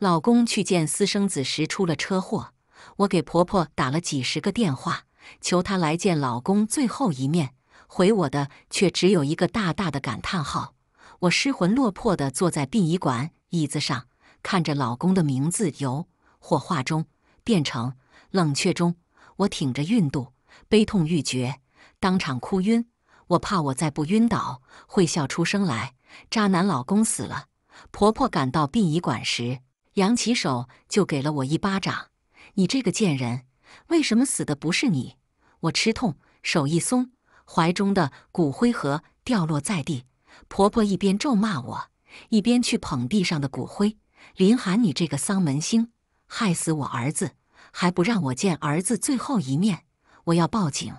老公去见私生子时出了车祸，我给婆婆打了几十个电话，求她来见老公最后一面，回我的却只有一个大大的感叹号。我失魂落魄地坐在殡仪馆椅子上，看着老公的名字由火化中变成冷却中，我挺着孕肚，悲痛欲绝，当场哭晕。我怕我再不晕倒会笑出声来。渣男老公死了，婆婆赶到殡仪馆时。扬起手就给了我一巴掌！你这个贱人，为什么死的不是你？我吃痛，手一松，怀中的骨灰盒掉落在地。婆婆一边咒骂我，一边去捧地上的骨灰。林寒，你这个丧门星，害死我儿子，还不让我见儿子最后一面！我要报警！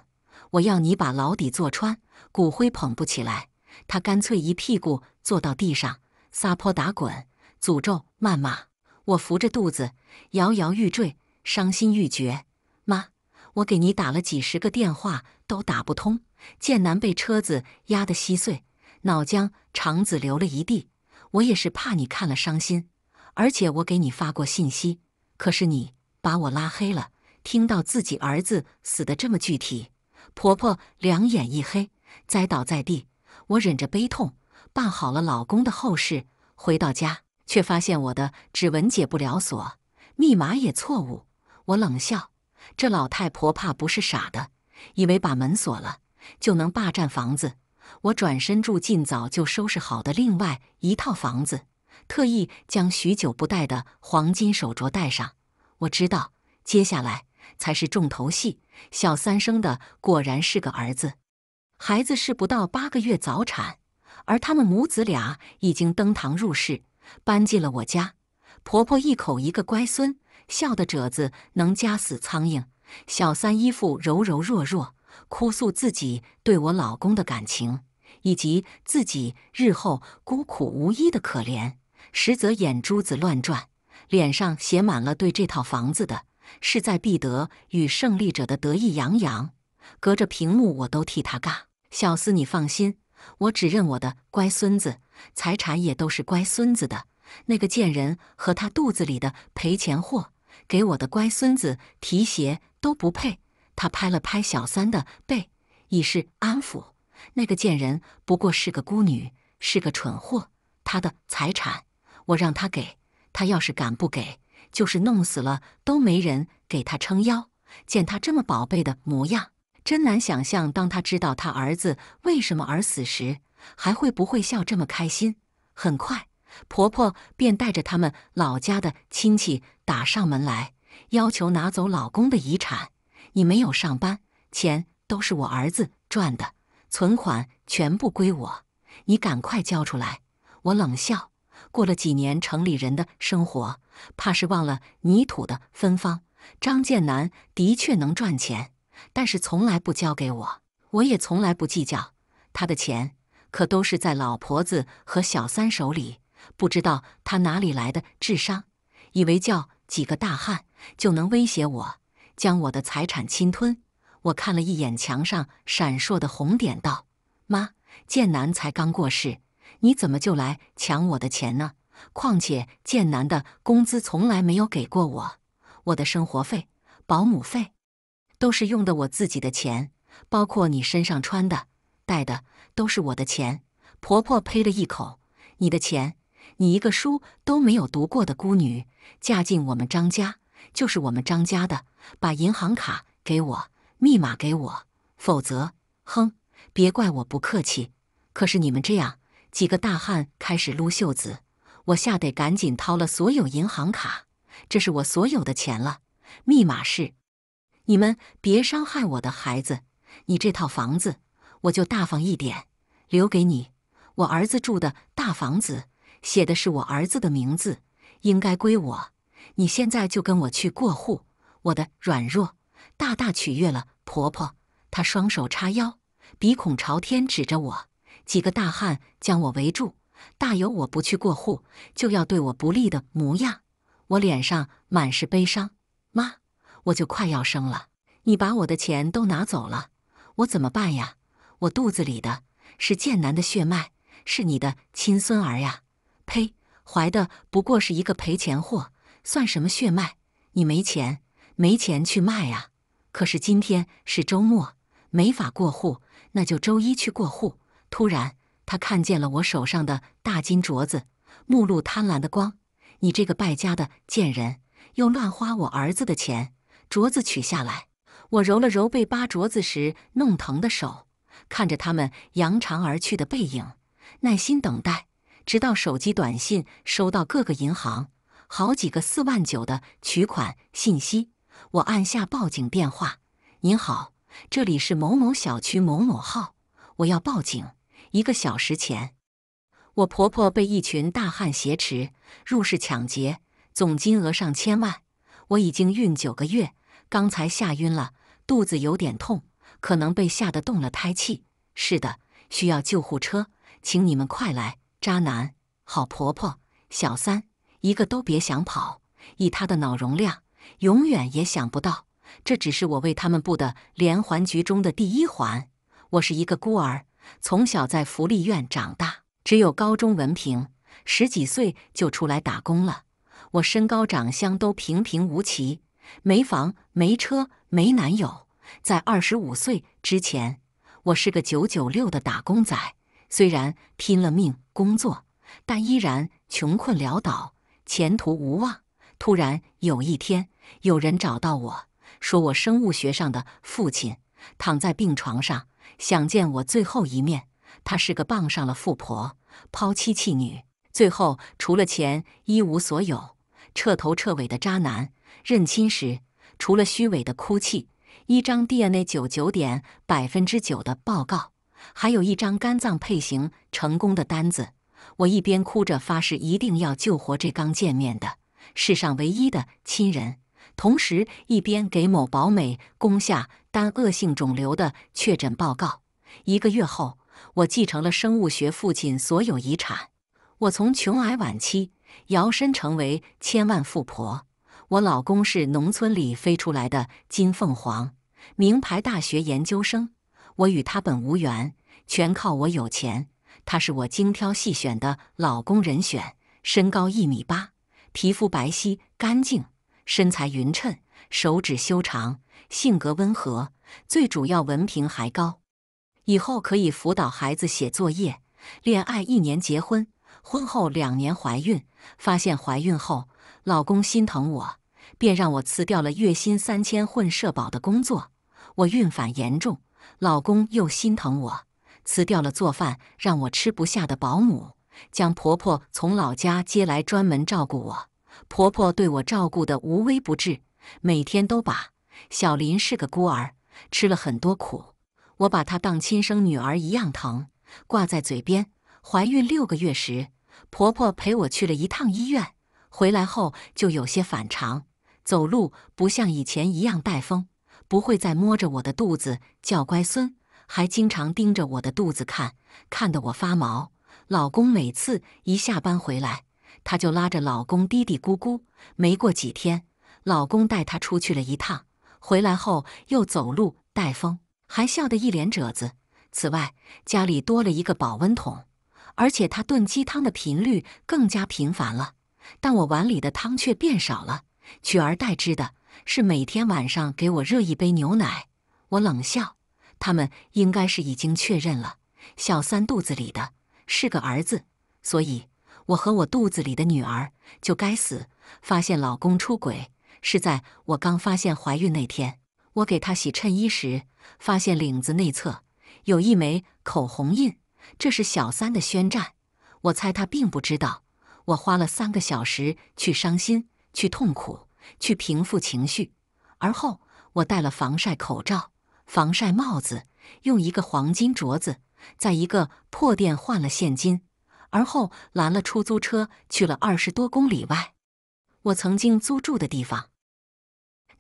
我要你把牢底坐穿！骨灰捧不起来，她干脆一屁股坐到地上，撒泼打滚，诅咒谩骂。我扶着肚子，摇摇欲坠，伤心欲绝。妈，我给你打了几十个电话都打不通。贱南被车子压得稀碎，脑浆、肠子流了一地。我也是怕你看了伤心，而且我给你发过信息，可是你把我拉黑了。听到自己儿子死得这么具体，婆婆两眼一黑，栽倒在地。我忍着悲痛，办好了老公的后事，回到家。却发现我的指纹解不了锁，密码也错误。我冷笑：这老太婆怕不是傻的，以为把门锁了就能霸占房子。我转身住进早就收拾好的另外一套房子，特意将许久不戴的黄金手镯戴上。我知道接下来才是重头戏。小三生的果然是个儿子，孩子是不到八个月早产，而他们母子俩已经登堂入室。搬进了我家，婆婆一口一个乖孙，笑的褶子能夹死苍蝇。小三依附柔柔弱弱，哭诉自己对我老公的感情，以及自己日后孤苦无依的可怜，实则眼珠子乱转，脸上写满了对这套房子的势在必得与胜利者的得意洋洋。隔着屏幕我都替他尬。小四，你放心。我只认我的乖孙子，财产也都是乖孙子的。那个贱人和他肚子里的赔钱货，给我的乖孙子提鞋都不配。他拍了拍小三的背，以示安抚。那个贱人不过是个孤女，是个蠢货。他的财产，我让他给。他要是敢不给，就是弄死了都没人给他撑腰。见他这么宝贝的模样。真难想象，当他知道他儿子为什么而死时，还会不会笑这么开心？很快，婆婆便带着他们老家的亲戚打上门来，要求拿走老公的遗产。你没有上班，钱都是我儿子赚的，存款全部归我，你赶快交出来！我冷笑。过了几年，城里人的生活，怕是忘了泥土的芬芳。张建南的确能赚钱。但是从来不交给我，我也从来不计较。他的钱可都是在老婆子和小三手里，不知道他哪里来的智商，以为叫几个大汉就能威胁我，将我的财产侵吞。我看了一眼墙上闪烁的红点，道：“妈，剑南才刚过世，你怎么就来抢我的钱呢？况且剑南的工资从来没有给过我，我的生活费、保姆费。”都是用的我自己的钱，包括你身上穿的、带的，都是我的钱。婆婆呸了一口：“你的钱，你一个书都没有读过的孤女，嫁进我们张家就是我们张家的。把银行卡给我，密码给我，否则，哼，别怪我不客气。”可是你们这样，几个大汉开始撸袖子，我吓得赶紧掏了所有银行卡，这是我所有的钱了，密码是。你们别伤害我的孩子！你这套房子，我就大方一点，留给你。我儿子住的大房子，写的是我儿子的名字，应该归我。你现在就跟我去过户。我的软弱，大大取悦了婆婆。她双手叉腰，鼻孔朝天，指着我。几个大汉将我围住，大有我不去过户就要对我不利的模样。我脸上满是悲伤，妈。我就快要生了，你把我的钱都拿走了，我怎么办呀？我肚子里的是剑南的血脉，是你的亲孙儿呀！呸，怀的不过是一个赔钱货，算什么血脉？你没钱，没钱去卖啊？可是今天是周末，没法过户，那就周一去过户。突然，他看见了我手上的大金镯子，目露贪婪的光。你这个败家的贱人，又乱花我儿子的钱！镯子取下来，我揉了揉被扒镯子时弄疼的手，看着他们扬长而去的背影，耐心等待，直到手机短信收到各个银行好几个四万九的取款信息。我按下报警电话：“您好，这里是某某小区某某号，我要报警。一个小时前，我婆婆被一群大汉挟持入室抢劫，总金额上千万。我已经孕九个月。”刚才吓晕了，肚子有点痛，可能被吓得动了胎气。是的，需要救护车，请你们快来！渣男，好婆婆，小三，一个都别想跑。以他的脑容量，永远也想不到，这只是我为他们布的连环局中的第一环。我是一个孤儿，从小在福利院长大，只有高中文凭，十几岁就出来打工了。我身高、长相都平平无奇。没房，没车，没男友。在二十五岁之前，我是个九九六的打工仔。虽然拼了命工作，但依然穷困潦倒，前途无望。突然有一天，有人找到我，说我生物学上的父亲躺在病床上，想见我最后一面。他是个傍上了富婆，抛妻弃女，最后除了钱一无所有，彻头彻尾的渣男。认亲时，除了虚伪的哭泣，一张 DNA 九九点百分之九的报告，还有一张肝脏配型成功的单子。我一边哭着发誓一定要救活这刚见面的世上唯一的亲人，同时一边给某保美攻下单恶性肿瘤的确诊报告。一个月后，我继承了生物学父亲所有遗产，我从穷癌晚期摇身成为千万富婆。我老公是农村里飞出来的金凤凰，名牌大学研究生。我与他本无缘，全靠我有钱。他是我精挑细选的老公人选，身高一米八，皮肤白皙干净，身材匀称，手指修长，性格温和，最主要文凭还高，以后可以辅导孩子写作业。恋爱一年结婚，婚后两年怀孕，发现怀孕后，老公心疼我。便让我辞掉了月薪三千混社保的工作，我孕反严重，老公又心疼我，辞掉了做饭让我吃不下的保姆，将婆婆从老家接来专门照顾我。婆婆对我照顾得无微不至，每天都把小林是个孤儿，吃了很多苦，我把她当亲生女儿一样疼，挂在嘴边。怀孕六个月时，婆婆陪我去了一趟医院，回来后就有些反常。走路不像以前一样带风，不会再摸着我的肚子叫乖孙，还经常盯着我的肚子看，看得我发毛。老公每次一下班回来，她就拉着老公嘀嘀咕咕。没过几天，老公带她出去了一趟，回来后又走路带风，还笑得一脸褶子。此外，家里多了一个保温桶，而且他炖鸡汤的频率更加频繁了，但我碗里的汤却变少了。取而代之的是每天晚上给我热一杯牛奶。我冷笑，他们应该是已经确认了小三肚子里的是个儿子，所以我和我肚子里的女儿就该死。发现老公出轨是在我刚发现怀孕那天，我给他洗衬衣时发现领子内侧有一枚口红印，这是小三的宣战。我猜他并不知道。我花了三个小时去伤心。去痛苦，去平复情绪。而后，我戴了防晒口罩、防晒帽子，用一个黄金镯子，在一个破店换了现金。而后拦了出租车，去了二十多公里外我曾经租住的地方。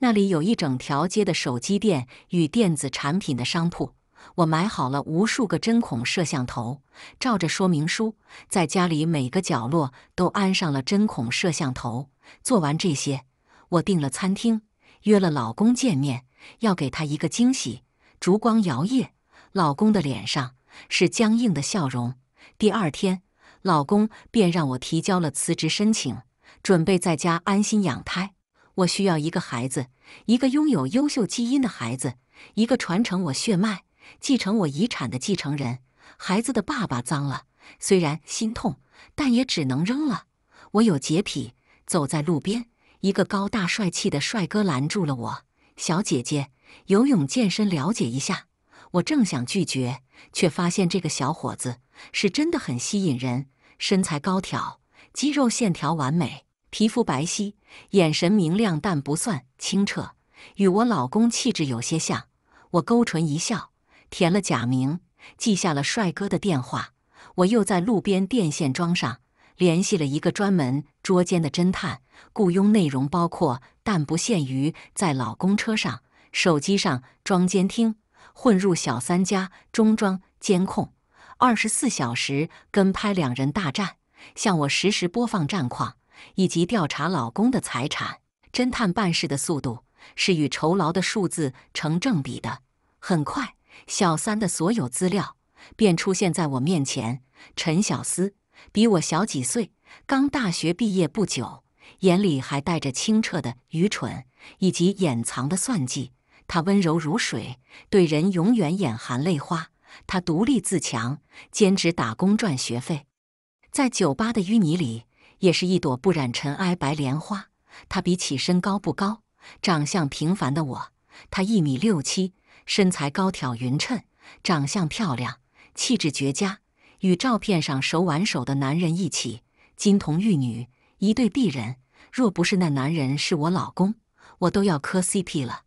那里有一整条街的手机店与电子产品的商铺。我买好了无数个针孔摄像头，照着说明书，在家里每个角落都安上了针孔摄像头。做完这些，我订了餐厅，约了老公见面，要给他一个惊喜。烛光摇曳，老公的脸上是僵硬的笑容。第二天，老公便让我提交了辞职申请，准备在家安心养胎。我需要一个孩子，一个拥有优秀基因的孩子，一个传承我血脉、继承我遗产的继承人。孩子的爸爸脏了，虽然心痛，但也只能扔了。我有洁癖。走在路边，一个高大帅气的帅哥拦住了我。“小姐姐，游泳健身了解一下。”我正想拒绝，却发现这个小伙子是真的很吸引人，身材高挑，肌肉线条完美，皮肤白皙，眼神明亮但不算清澈，与我老公气质有些像。我勾唇一笑，填了假名，记下了帅哥的电话。我又在路边电线桩上。联系了一个专门捉奸的侦探，雇佣内容包括但不限于在老公车上、手机上装监听，混入小三家中装监控，二十四小时跟拍两人大战，向我实时播放战况，以及调查老公的财产。侦探办事的速度是与酬劳的数字成正比的。很快，小三的所有资料便出现在我面前。陈小思。比我小几岁，刚大学毕业不久，眼里还带着清澈的愚蠢以及掩藏的算计。他温柔如水，对人永远眼含泪花。他独立自强，兼职打工赚学费，在酒吧的淤泥里也是一朵不染尘埃白莲花。他比起身高不高、长相平凡的我，他一米六七，身材高挑匀称，长相漂亮，气质绝佳。与照片上手挽手的男人一起，金童玉女，一对璧人。若不是那男人是我老公，我都要磕 CP 了。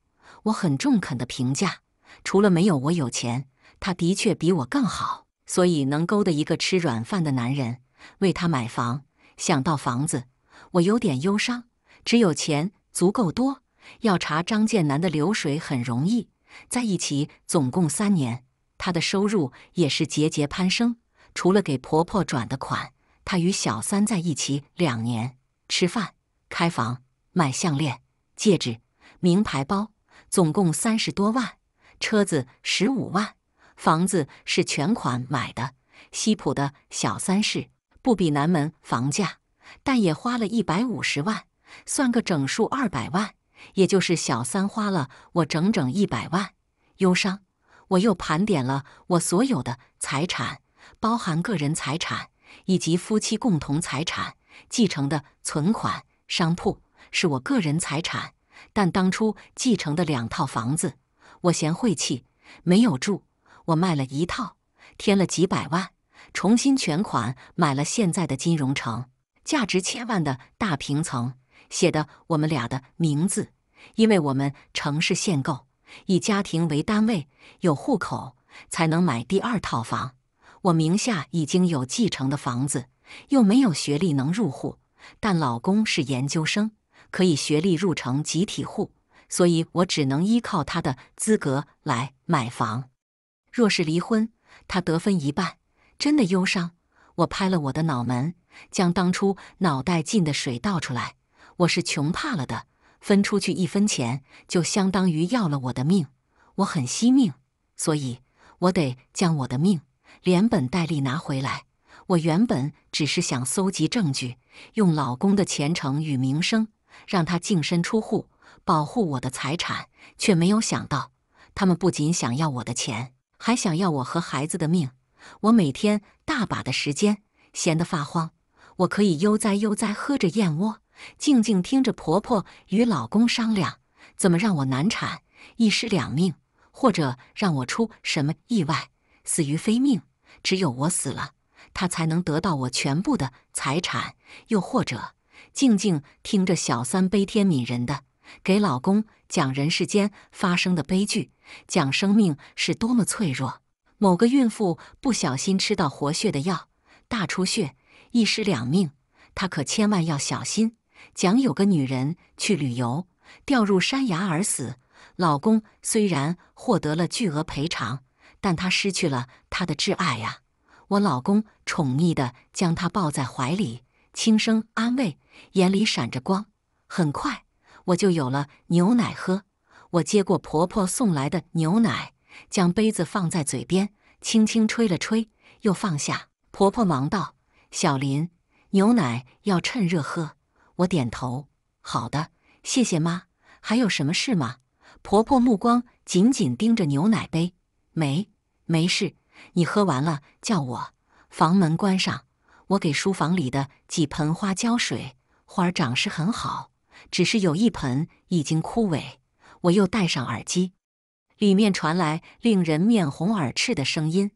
我很中肯的评价，除了没有我有钱，他的确比我更好，所以能勾搭一个吃软饭的男人为他买房。想到房子，我有点忧伤。只有钱足够多，要查张建南的流水很容易。在一起总共三年，他的收入也是节节攀升。除了给婆婆转的款，她与小三在一起两年，吃饭、开房、买项链、戒指、名牌包，总共三十多万。车子十五万，房子是全款买的，西浦的小三室，不比南门房价，但也花了一百五十万，算个整数二百万，也就是小三花了我整整一百万。忧伤，我又盘点了我所有的财产。包含个人财产以及夫妻共同财产继承的存款、商铺是我个人财产，但当初继承的两套房子，我嫌晦气没有住，我卖了一套，添了几百万，重新全款买了现在的金融城价值千万的大平层，写的我们俩的名字，因为我们城市限购，以家庭为单位有户口才能买第二套房。我名下已经有继承的房子，又没有学历能入户，但老公是研究生，可以学历入成集体户，所以我只能依靠他的资格来买房。若是离婚，他得分一半，真的忧伤。我拍了我的脑门，将当初脑袋进的水倒出来。我是穷怕了的，分出去一分钱，就相当于要了我的命。我很惜命，所以我得将我的命。连本带利拿回来。我原本只是想搜集证据，用老公的前程与名声，让他净身出户，保护我的财产，却没有想到，他们不仅想要我的钱，还想要我和孩子的命。我每天大把的时间闲得发慌，我可以悠哉悠哉喝着燕窝，静静听着婆婆与老公商量怎么让我难产，一尸两命，或者让我出什么意外，死于非命。只有我死了，他才能得到我全部的财产。又或者，静静听着小三悲天悯人的，给老公讲人世间发生的悲剧，讲生命是多么脆弱。某个孕妇不小心吃到活血的药，大出血，一尸两命。她可千万要小心。讲有个女人去旅游，掉入山崖而死。老公虽然获得了巨额赔偿。但他失去了他的挚爱呀！我老公宠溺地将她抱在怀里，轻声安慰，眼里闪着光。很快，我就有了牛奶喝。我接过婆婆送来的牛奶，将杯子放在嘴边，轻轻吹了吹，又放下。婆婆忙道：“小林，牛奶要趁热喝。”我点头：“好的，谢谢妈。还有什么事吗？”婆婆目光紧紧盯着牛奶杯，没。没事，你喝完了叫我。房门关上，我给书房里的几盆花浇水，花儿长势很好，只是有一盆已经枯萎。我又戴上耳机，里面传来令人面红耳赤的声音，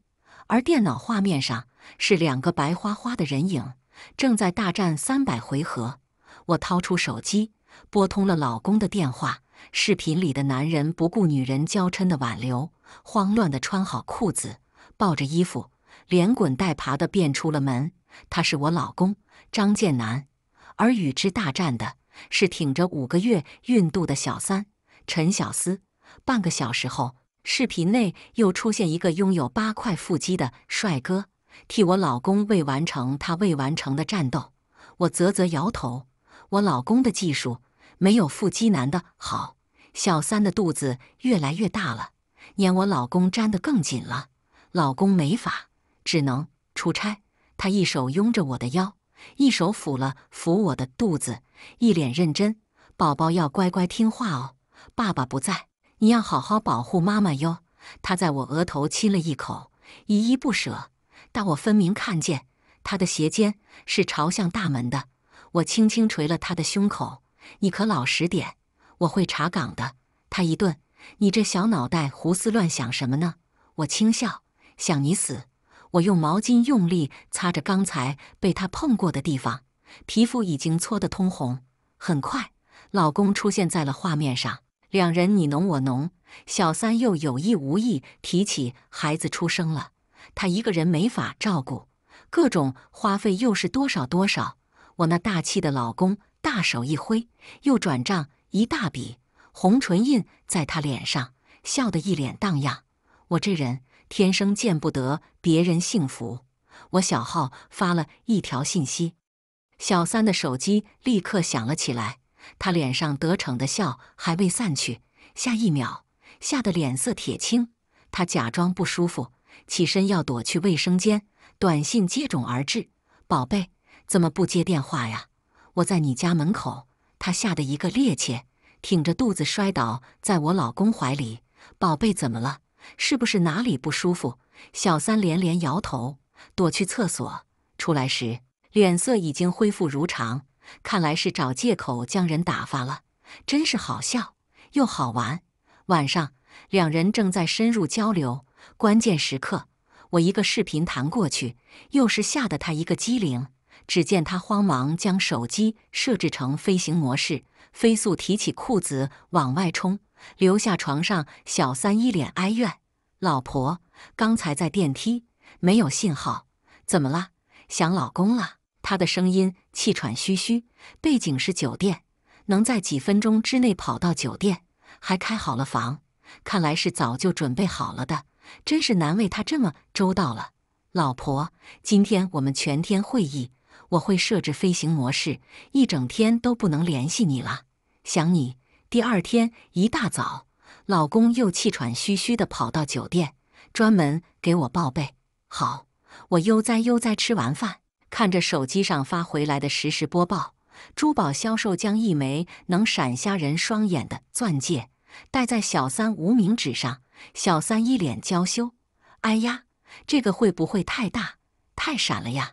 而电脑画面上是两个白花花的人影正在大战三百回合。我掏出手机，拨通了老公的电话。视频里的男人不顾女人娇嗔的挽留。慌乱地穿好裤子，抱着衣服，连滚带爬地便出了门。他是我老公张建南，而与之大战的是挺着五个月孕肚的小三陈小思。半个小时后，视频内又出现一个拥有八块腹肌的帅哥，替我老公未完成他未完成的战斗。我啧啧摇头，我老公的技术没有腹肌男的好，小三的肚子越来越大了。粘我老公粘得更紧了，老公没法，只能出差。他一手拥着我的腰，一手抚了抚我的肚子，一脸认真：“宝宝要乖乖听话哦，爸爸不在，你要好好保护妈妈哟。”他在我额头亲了一口，依依不舍。但我分明看见他的鞋尖是朝向大门的。我轻轻捶了他的胸口：“你可老实点，我会查岗的。”他一顿。你这小脑袋胡思乱想什么呢？我轻笑，想你死。我用毛巾用力擦着刚才被他碰过的地方，皮肤已经搓得通红。很快，老公出现在了画面上，两人你侬我侬。小三又有意无意提起孩子出生了，他一个人没法照顾，各种花费又是多少多少。我那大气的老公大手一挥，又转账一大笔。红唇印在他脸上，笑得一脸荡漾。我这人天生见不得别人幸福。我小号发了一条信息，小三的手机立刻响了起来。他脸上得逞的笑还未散去，下一秒吓得脸色铁青。他假装不舒服，起身要躲去卫生间。短信接踵而至：“宝贝，怎么不接电话呀？我在你家门口。”他吓得一个趔趄。挺着肚子摔倒在我老公怀里，宝贝怎么了？是不是哪里不舒服？小三连连摇头，躲去厕所。出来时脸色已经恢复如常，看来是找借口将人打发了，真是好笑又好玩。晚上两人正在深入交流，关键时刻我一个视频弹过去，又是吓得他一个机灵。只见他慌忙将手机设置成飞行模式。飞速提起裤子往外冲，留下床上小三一脸哀怨。老婆，刚才在电梯没有信号，怎么了？想老公了？他的声音气喘吁吁，背景是酒店，能在几分钟之内跑到酒店，还开好了房，看来是早就准备好了的，真是难为他这么周到了。老婆，今天我们全天会议，我会设置飞行模式，一整天都不能联系你了。想你。第二天一大早，老公又气喘吁吁的跑到酒店，专门给我报备。好，我悠哉悠哉吃完饭，看着手机上发回来的实时播报：珠宝销售将一枚能闪瞎人双眼的钻戒戴在小三无名指上，小三一脸娇羞：“哎呀，这个会不会太大、太闪了呀？”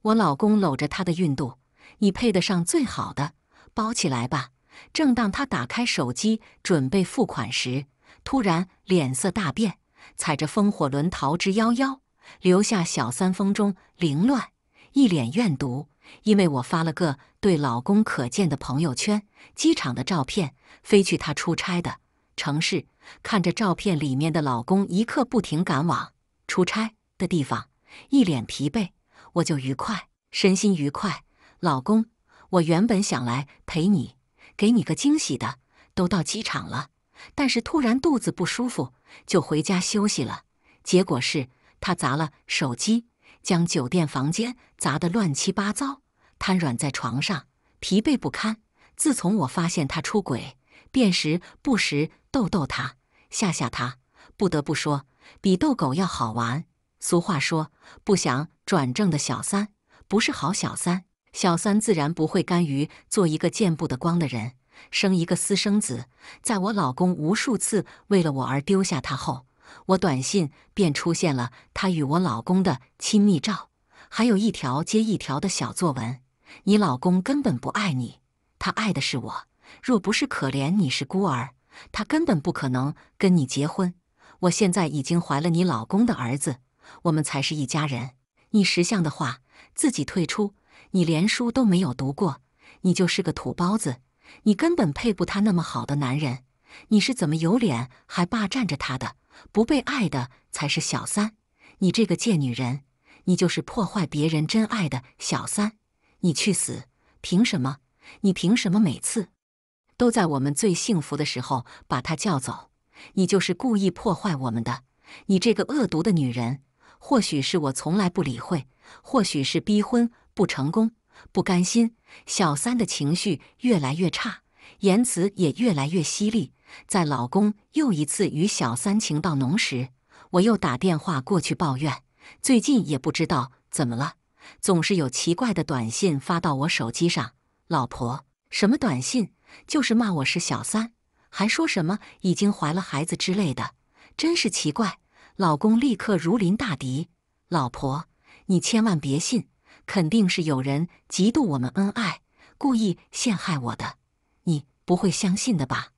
我老公搂着她的孕肚：“你配得上最好的。”包起来吧。正当他打开手机准备付款时，突然脸色大变，踩着风火轮逃之夭夭，留下小三风中凌乱，一脸怨毒。因为我发了个对老公可见的朋友圈，机场的照片，飞去他出差的城市，看着照片里面的老公一刻不停赶往出差的地方，一脸疲惫，我就愉快，身心愉快，老公。我原本想来陪你，给你个惊喜的，都到机场了，但是突然肚子不舒服，就回家休息了。结果是他砸了手机，将酒店房间砸得乱七八糟，瘫软在床上，疲惫不堪。自从我发现他出轨，便时不时逗逗他，吓吓他。不得不说，比逗狗要好玩。俗话说，不想转正的小三，不是好小三。小三自然不会甘于做一个见不得光的人，生一个私生子。在我老公无数次为了我而丢下他后，我短信便出现了他与我老公的亲密照，还有一条接一条的小作文。你老公根本不爱你，他爱的是我。若不是可怜你是孤儿，他根本不可能跟你结婚。我现在已经怀了你老公的儿子，我们才是一家人。你识相的话，自己退出。你连书都没有读过，你就是个土包子，你根本配不他那么好的男人，你是怎么有脸还霸占着他的？不被爱的才是小三，你这个贱女人，你就是破坏别人真爱的小三，你去死！凭什么？你凭什么每次都在我们最幸福的时候把他叫走？你就是故意破坏我们的，你这个恶毒的女人！或许是我从来不理会，或许是逼婚。不成功，不甘心，小三的情绪越来越差，言辞也越来越犀利。在老公又一次与小三情到浓时，我又打电话过去抱怨。最近也不知道怎么了，总是有奇怪的短信发到我手机上。老婆，什么短信？就是骂我是小三，还说什么已经怀了孩子之类的，真是奇怪。老公立刻如临大敌。老婆，你千万别信。肯定是有人嫉妒我们恩爱，故意陷害我的。你不会相信的吧？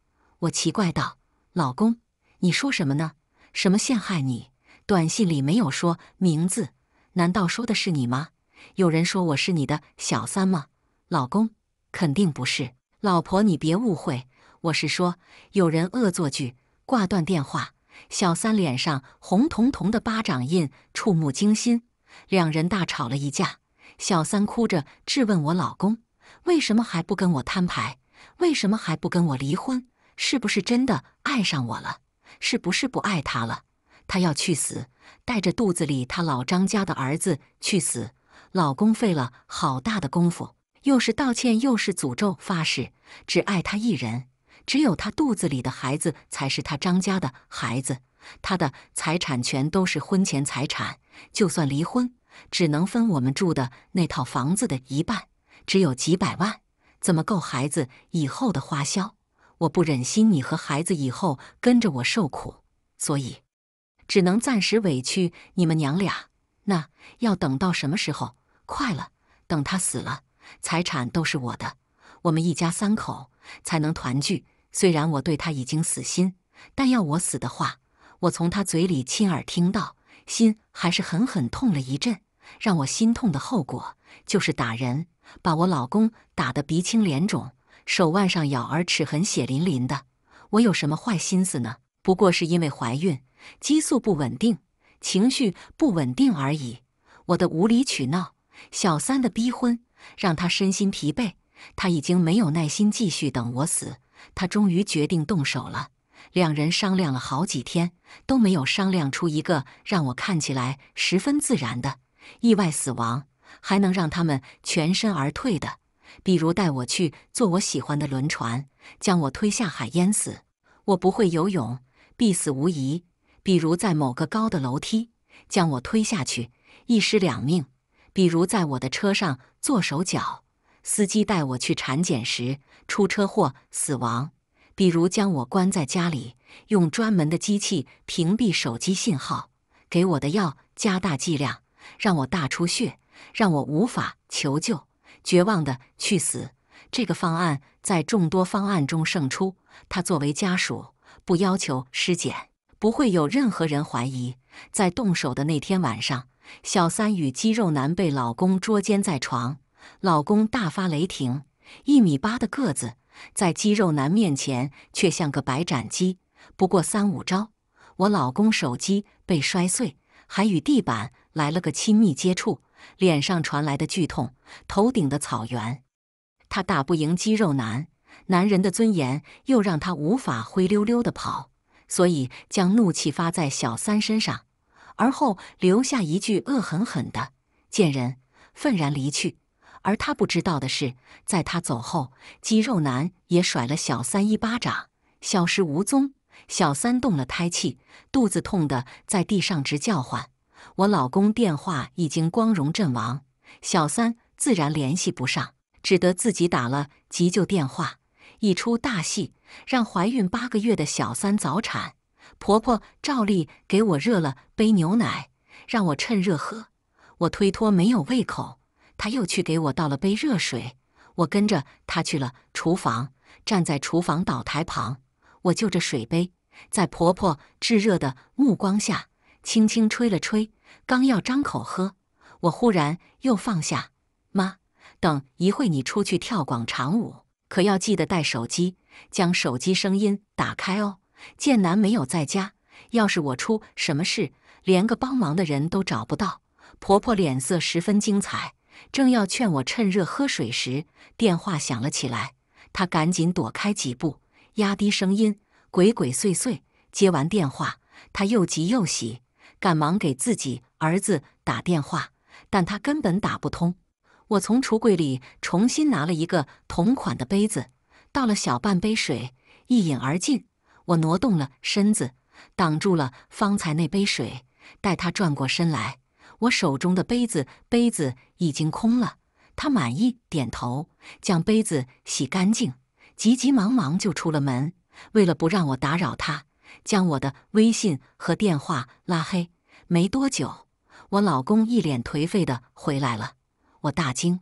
我奇怪道：“老公，你说什么呢？什么陷害你？短信里没有说名字，难道说的是你吗？有人说我是你的小三吗？”老公，肯定不是。老婆，你别误会，我是说有人恶作剧。挂断电话，小三脸上红彤彤的巴掌印触目惊心，两人大吵了一架。小三哭着质问我老公：“为什么还不跟我摊牌？为什么还不跟我离婚？是不是真的爱上我了？是不是不爱他了？他要去死，带着肚子里他老张家的儿子去死。老公费了好大的功夫，又是道歉，又是诅咒，发誓只爱他一人，只有他肚子里的孩子才是他张家的孩子，他的财产权都是婚前财产，就算离婚。”只能分我们住的那套房子的一半，只有几百万，怎么够孩子以后的花销？我不忍心你和孩子以后跟着我受苦，所以只能暂时委屈你们娘俩。那要等到什么时候？快了，等他死了，财产都是我的，我们一家三口才能团聚。虽然我对他已经死心，但要我死的话，我从他嘴里亲耳听到。心还是狠狠痛了一阵，让我心痛的后果就是打人，把我老公打得鼻青脸肿，手腕上咬耳齿痕血淋淋的。我有什么坏心思呢？不过是因为怀孕激素不稳定，情绪不稳定而已。我的无理取闹，小三的逼婚，让他身心疲惫，他已经没有耐心继续等我死，他终于决定动手了。两人商量了好几天，都没有商量出一个让我看起来十分自然的意外死亡，还能让他们全身而退的。比如带我去坐我喜欢的轮船，将我推下海淹死，我不会游泳，必死无疑。比如在某个高的楼梯将我推下去，一尸两命。比如在我的车上做手脚，司机带我去产检时出车祸死亡。比如将我关在家里，用专门的机器屏蔽手机信号，给我的药加大剂量，让我大出血，让我无法求救，绝望的去死。这个方案在众多方案中胜出。他作为家属，不要求尸检，不会有任何人怀疑。在动手的那天晚上，小三与肌肉男被老公捉奸在床，老公大发雷霆，一米八的个子。在肌肉男面前却像个白斩鸡，不过三五招，我老公手机被摔碎，还与地板来了个亲密接触，脸上传来的剧痛，头顶的草原，他打不赢肌肉男，男人的尊严又让他无法灰溜溜的跑，所以将怒气发在小三身上，而后留下一句恶狠狠的“贱人”，愤然离去。而他不知道的是，在他走后，肌肉男也甩了小三一巴掌，消失无踪。小三动了胎气，肚子痛得在地上直叫唤。我老公电话已经光荣阵亡，小三自然联系不上，只得自己打了急救电话。一出大戏，让怀孕八个月的小三早产。婆婆照例给我热了杯牛奶，让我趁热喝。我推脱没有胃口。他又去给我倒了杯热水，我跟着他去了厨房，站在厨房岛台旁，我就着水杯，在婆婆炙热的目光下，轻轻吹了吹，刚要张口喝，我忽然又放下。妈，等一会你出去跳广场舞，可要记得带手机，将手机声音打开哦。建南没有在家，要是我出什么事，连个帮忙的人都找不到。婆婆脸色十分精彩。正要劝我趁热喝水时，电话响了起来。他赶紧躲开几步，压低声音，鬼鬼祟祟接完电话，他又急又喜，赶忙给自己儿子打电话，但他根本打不通。我从橱柜里重新拿了一个同款的杯子，倒了小半杯水，一饮而尽。我挪动了身子，挡住了方才那杯水，待他转过身来。我手中的杯子，杯子已经空了。他满意点头，将杯子洗干净，急急忙忙就出了门。为了不让我打扰他，将我的微信和电话拉黑。没多久，我老公一脸颓废的回来了，我大惊：“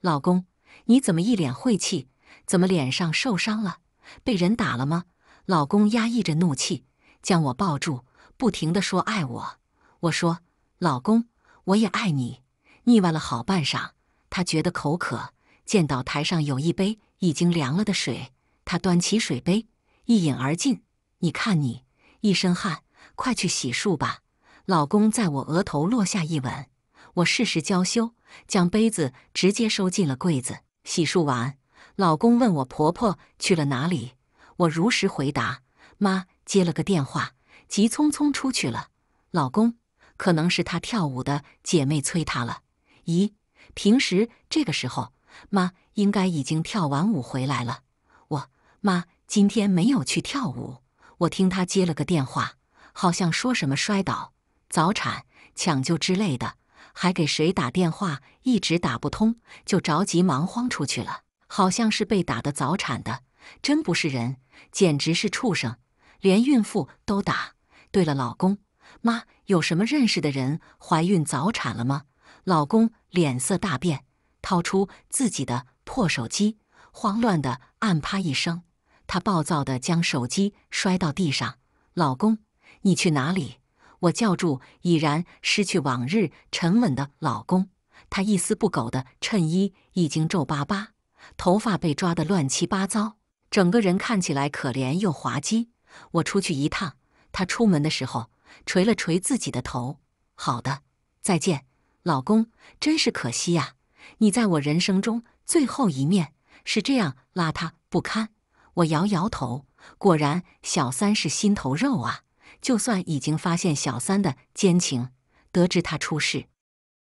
老公，你怎么一脸晦气？怎么脸上受伤了？被人打了吗？”老公压抑着怒气，将我抱住，不停的说爱我。我说。老公，我也爱你。腻歪了好半晌，他觉得口渴，见到台上有一杯已经凉了的水，他端起水杯，一饮而尽。你看你一身汗，快去洗漱吧。老公在我额头落下一吻，我适时娇羞，将杯子直接收进了柜子。洗漱完，老公问我婆婆去了哪里，我如实回答：妈接了个电话，急匆匆出去了。老公。可能是他跳舞的姐妹催他了。咦，平时这个时候，妈应该已经跳完舞回来了。我妈今天没有去跳舞，我听她接了个电话，好像说什么摔倒、早产、抢救之类的，还给谁打电话，一直打不通，就着急忙慌出去了。好像是被打的早产的，真不是人，简直是畜生，连孕妇都打。对了，老公，妈。有什么认识的人怀孕早产了吗？老公脸色大变，掏出自己的破手机，慌乱的按啪一声。他暴躁的将手机摔到地上。老公，你去哪里？我叫住已然失去往日沉稳的老公。他一丝不苟的衬衣已经皱巴巴，头发被抓得乱七八糟，整个人看起来可怜又滑稽。我出去一趟。他出门的时候。捶了捶自己的头，好的，再见，老公。真是可惜啊，你在我人生中最后一面是这样邋遢不堪。我摇摇头，果然小三是心头肉啊。就算已经发现小三的奸情，得知他出事，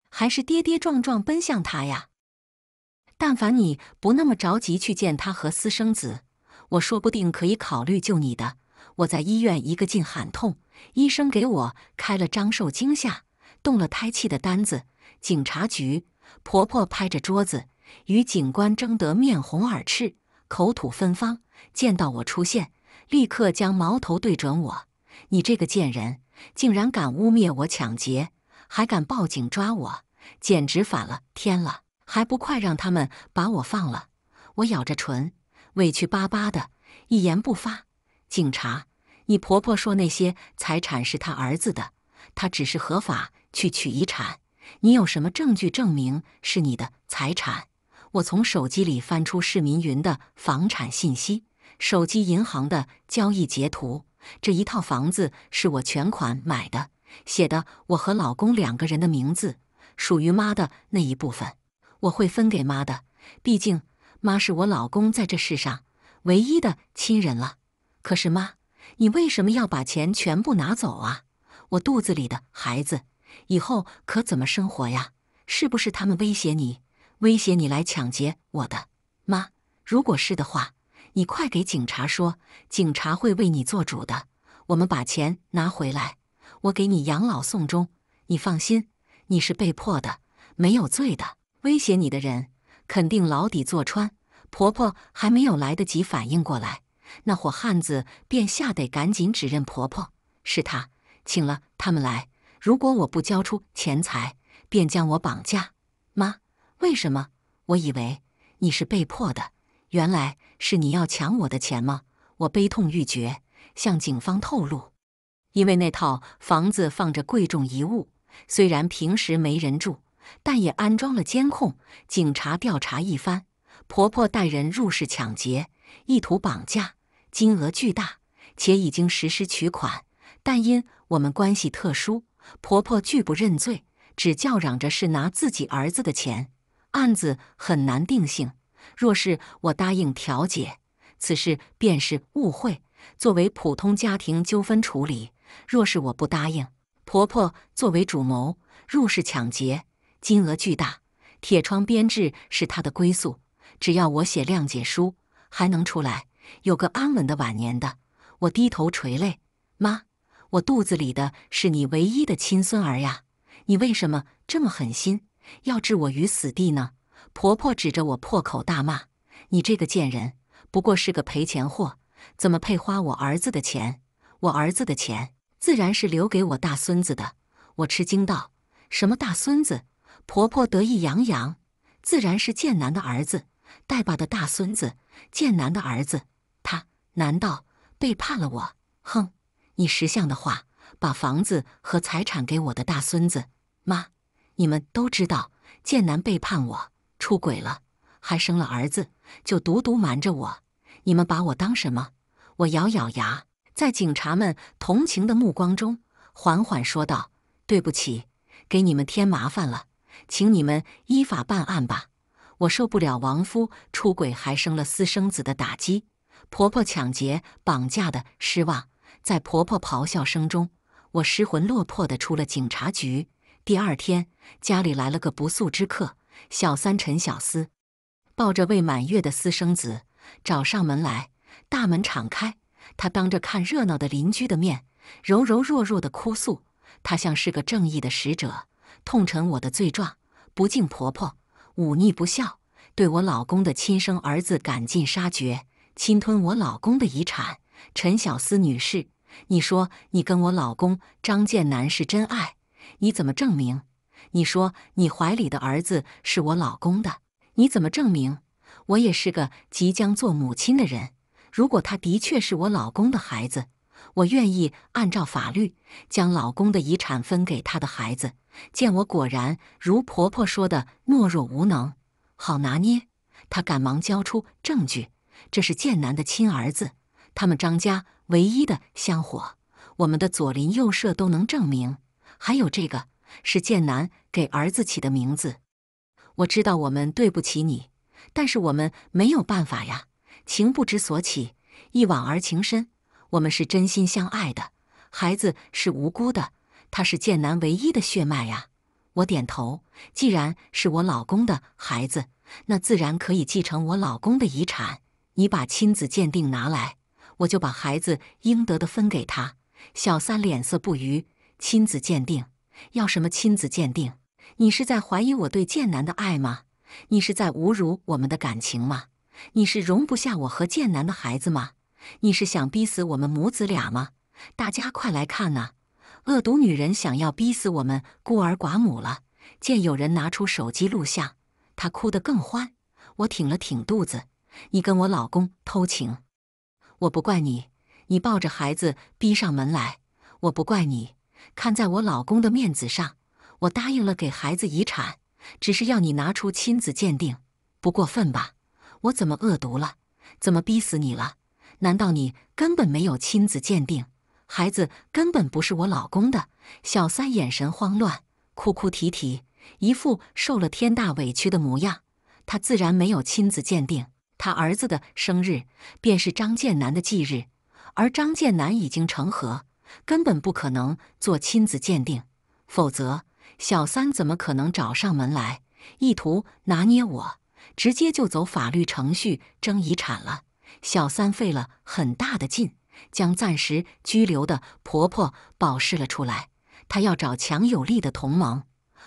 还是跌跌撞撞奔向他呀。但凡你不那么着急去见他和私生子，我说不定可以考虑救你的。我在医院一个劲喊痛。医生给我开了张受惊吓、动了胎气的单子。警察局，婆婆拍着桌子，与警官争得面红耳赤，口吐芬芳。见到我出现，立刻将矛头对准我：“你这个贱人，竟然敢污蔑我抢劫，还敢报警抓我，简直反了天了！还不快让他们把我放了！”我咬着唇，委屈巴巴的，一言不发。警察。你婆婆说那些财产是她儿子的，她只是合法去取遗产。你有什么证据证明是你的财产？我从手机里翻出市民云的房产信息、手机银行的交易截图。这一套房子是我全款买的，写的我和老公两个人的名字。属于妈的那一部分，我会分给妈的。毕竟妈是我老公在这世上唯一的亲人了。可是妈。你为什么要把钱全部拿走啊？我肚子里的孩子以后可怎么生活呀？是不是他们威胁你，威胁你来抢劫我的？妈，如果是的话，你快给警察说，警察会为你做主的。我们把钱拿回来，我给你养老送终。你放心，你是被迫的，没有罪的。威胁你的人肯定牢底坐穿。婆婆还没有来得及反应过来。那伙汉子便吓得赶紧指认婆婆，是他请了他们来。如果我不交出钱财，便将我绑架。妈，为什么？我以为你是被迫的，原来是你要抢我的钱吗？我悲痛欲绝，向警方透露，因为那套房子放着贵重遗物，虽然平时没人住，但也安装了监控。警察调查一番，婆婆带人入室抢劫，意图绑架。金额巨大，且已经实施取款，但因我们关系特殊，婆婆拒不认罪，只叫嚷着是拿自己儿子的钱，案子很难定性。若是我答应调解，此事便是误会，作为普通家庭纠纷处理；若是我不答应，婆婆作为主谋入室抢劫，金额巨大，铁窗编制是她的归宿。只要我写谅解书，还能出来。有个安稳的晚年。的我低头垂泪，妈，我肚子里的是你唯一的亲孙儿呀！你为什么这么狠心，要置我于死地呢？婆婆指着我破口大骂：“你这个贱人，不过是个赔钱货，怎么配花我儿子的钱？我儿子的钱自然是留给我大孙子的。”我吃惊道：“什么大孙子？”婆婆得意洋洋：“自然是贱男的儿子，带把的大孙子，贱男的儿子。”他难道背叛了我？哼！你识相的话，把房子和财产给我的大孙子。妈，你们都知道，剑南背叛我，出轨了，还生了儿子，就独独瞒着我。你们把我当什么？我咬咬牙，在警察们同情的目光中，缓缓说道：“对不起，给你们添麻烦了，请你们依法办案吧。我受不了亡夫出轨还生了私生子的打击。”婆婆抢劫绑架的失望，在婆婆咆哮声中，我失魂落魄地出了警察局。第二天，家里来了个不速之客，小三陈小思，抱着未满月的私生子找上门来。大门敞开，她当着看热闹的邻居的面，柔柔弱弱地哭诉：“她像是个正义的使者，痛陈我的罪状：不敬婆婆，忤逆不孝，对我老公的亲生儿子赶尽杀绝。”侵吞我老公的遗产，陈小思女士，你说你跟我老公张建南是真爱，你怎么证明？你说你怀里的儿子是我老公的，你怎么证明？我也是个即将做母亲的人，如果他的确是我老公的孩子，我愿意按照法律将老公的遗产分给他的孩子。见我果然如婆婆说的懦弱无能，好拿捏。他赶忙交出证据。这是剑南的亲儿子，他们张家唯一的香火，我们的左邻右舍都能证明。还有这个是剑南给儿子起的名字。我知道我们对不起你，但是我们没有办法呀，情不知所起，一往而情深，我们是真心相爱的。孩子是无辜的，他是剑南唯一的血脉呀。我点头，既然是我老公的孩子，那自然可以继承我老公的遗产。你把亲子鉴定拿来，我就把孩子应得的分给他。小三脸色不愉。亲子鉴定？要什么亲子鉴定？你是在怀疑我对剑南的爱吗？你是在侮辱我们的感情吗？你是容不下我和剑南的孩子吗？你是想逼死我们母子俩吗？大家快来看啊！恶毒女人想要逼死我们孤儿寡母了。见有人拿出手机录像，她哭得更欢。我挺了挺肚子。你跟我老公偷情，我不怪你。你抱着孩子逼上门来，我不怪你。看在我老公的面子上，我答应了给孩子遗产，只是要你拿出亲子鉴定，不过分吧？我怎么恶毒了？怎么逼死你了？难道你根本没有亲子鉴定？孩子根本不是我老公的。小三眼神慌乱，哭哭啼啼，一副受了天大委屈的模样。他自然没有亲子鉴定。他儿子的生日便是张建南的忌日，而张建南已经成盒，根本不可能做亲子鉴定。否则，小三怎么可能找上门来，意图拿捏我，直接就走法律程序争遗产了？小三费了很大的劲，将暂时拘留的婆婆保释了出来。她要找强有力的同盟，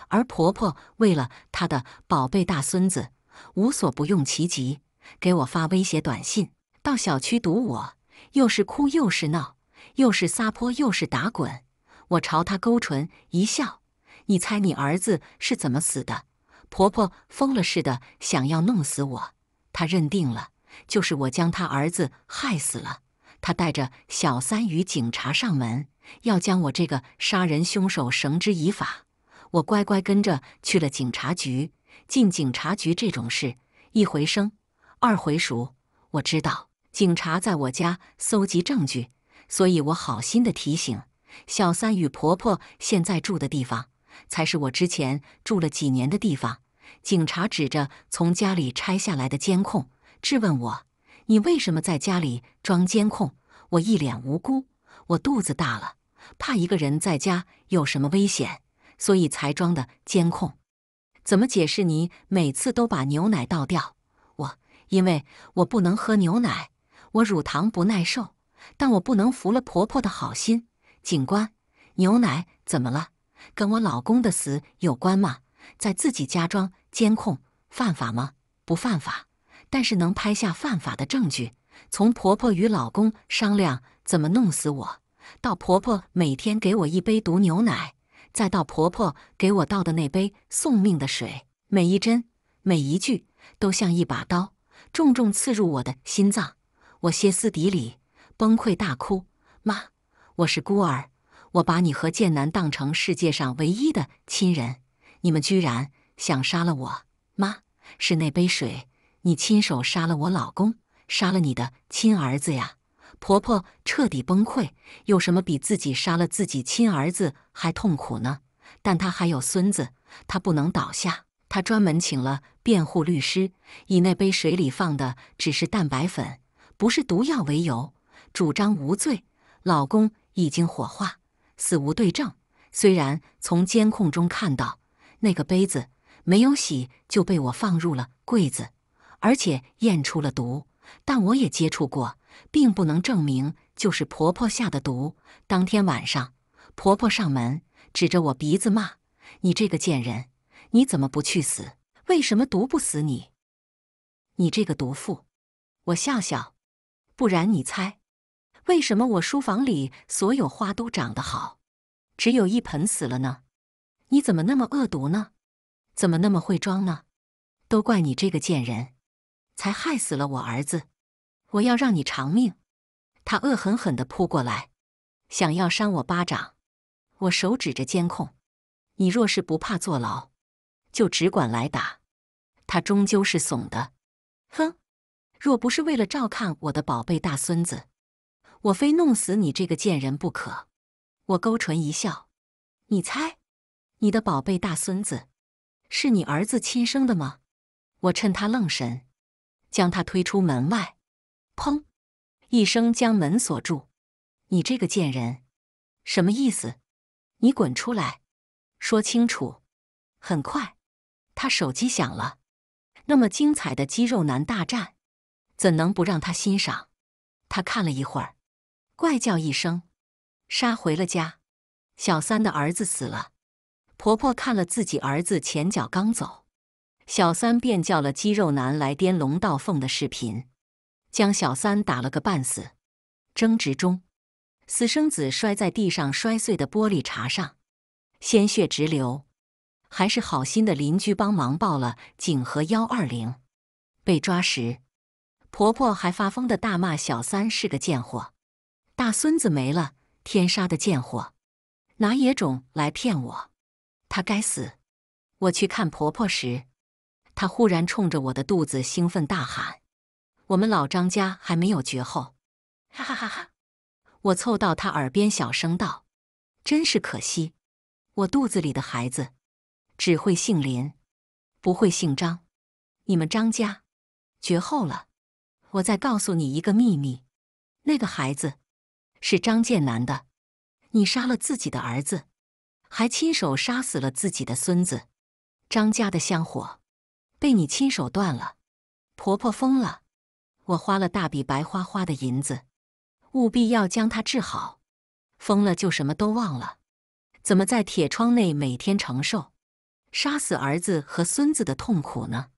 而婆婆为了她的宝贝大孙子，无所不用其极。给我发威胁短信，到小区堵我，又是哭又是闹，又是撒泼又是打滚。我朝他勾唇一笑：“你猜你儿子是怎么死的？”婆婆疯了似的想要弄死我，她认定了就是我将她儿子害死了。她带着小三与警察上门，要将我这个杀人凶手绳之以法。我乖乖跟着去了警察局。进警察局这种事，一回生。二回熟，我知道警察在我家搜集证据，所以我好心的提醒小三与婆婆现在住的地方，才是我之前住了几年的地方。警察指着从家里拆下来的监控，质问我：“你为什么在家里装监控？”我一脸无辜：“我肚子大了，怕一个人在家有什么危险，所以才装的监控。”怎么解释你每次都把牛奶倒掉？因为我不能喝牛奶，我乳糖不耐受，但我不能服了婆婆的好心。警官，牛奶怎么了？跟我老公的死有关吗？在自己家装监控犯法吗？不犯法，但是能拍下犯法的证据。从婆婆与老公商量怎么弄死我，到婆婆每天给我一杯毒牛奶，再到婆婆给我倒的那杯送命的水，每一针，每一句，都像一把刀。重重刺入我的心脏，我歇斯底里崩溃大哭：“妈，我是孤儿，我把你和剑南当成世界上唯一的亲人，你们居然想杀了我！妈，是那杯水，你亲手杀了我老公，杀了你的亲儿子呀！”婆婆彻底崩溃，有什么比自己杀了自己亲儿子还痛苦呢？但她还有孙子，她不能倒下。她专门请了。辩护律师以那杯水里放的只是蛋白粉，不是毒药为由，主张无罪。老公已经火化，死无对证。虽然从监控中看到那个杯子没有洗就被我放入了柜子，而且验出了毒，但我也接触过，并不能证明就是婆婆下的毒。当天晚上，婆婆上门指着我鼻子骂：“你这个贱人，你怎么不去死？”为什么毒不死你？你这个毒妇！我笑笑，不然你猜，为什么我书房里所有花都长得好，只有一盆死了呢？你怎么那么恶毒呢？怎么那么会装呢？都怪你这个贱人，才害死了我儿子！我要让你偿命！他恶狠狠的扑过来，想要扇我巴掌，我手指着监控，你若是不怕坐牢。就只管来打，他终究是怂的。哼！若不是为了照看我的宝贝大孙子，我非弄死你这个贱人不可！我勾唇一笑，你猜，你的宝贝大孙子是你儿子亲生的吗？我趁他愣神，将他推出门外，砰一声将门锁住。你这个贱人，什么意思？你滚出来，说清楚！很快。他手机响了，那么精彩的肌肉男大战，怎能不让他欣赏？他看了一会儿，怪叫一声，杀回了家。小三的儿子死了，婆婆看了自己儿子前脚刚走，小三便叫了肌肉男来颠龙倒凤的视频，将小三打了个半死。争执中，私生子摔在地上，摔碎的玻璃碴上，鲜血直流。还是好心的邻居帮忙报了警和120。被抓时，婆婆还发疯的大骂小三是个贱货，大孙子没了，天杀的贱货，拿野种来骗我，他该死。我去看婆婆时，她忽然冲着我的肚子兴奋大喊：“我们老张家还没有绝后！”哈哈哈哈！我凑到她耳边小声道：“真是可惜，我肚子里的孩子。”只会姓林，不会姓张。你们张家绝后了。我再告诉你一个秘密，那个孩子是张建南的。你杀了自己的儿子，还亲手杀死了自己的孙子。张家的香火被你亲手断了。婆婆疯了，我花了大笔白花花的银子，务必要将她治好。疯了就什么都忘了，怎么在铁窗内每天承受？杀死儿子和孙子的痛苦呢？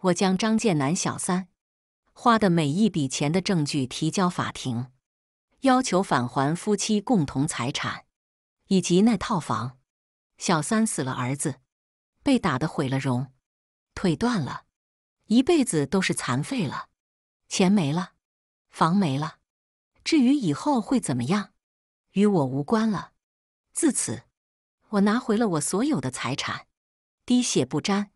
我将张建南小三花的每一笔钱的证据提交法庭，要求返还夫妻共同财产以及那套房。小三死了，儿子被打得毁了容，腿断了，一辈子都是残废了，钱没了，房没了。至于以后会怎么样，与我无关了。自此，我拿回了我所有的财产。滴血不沾。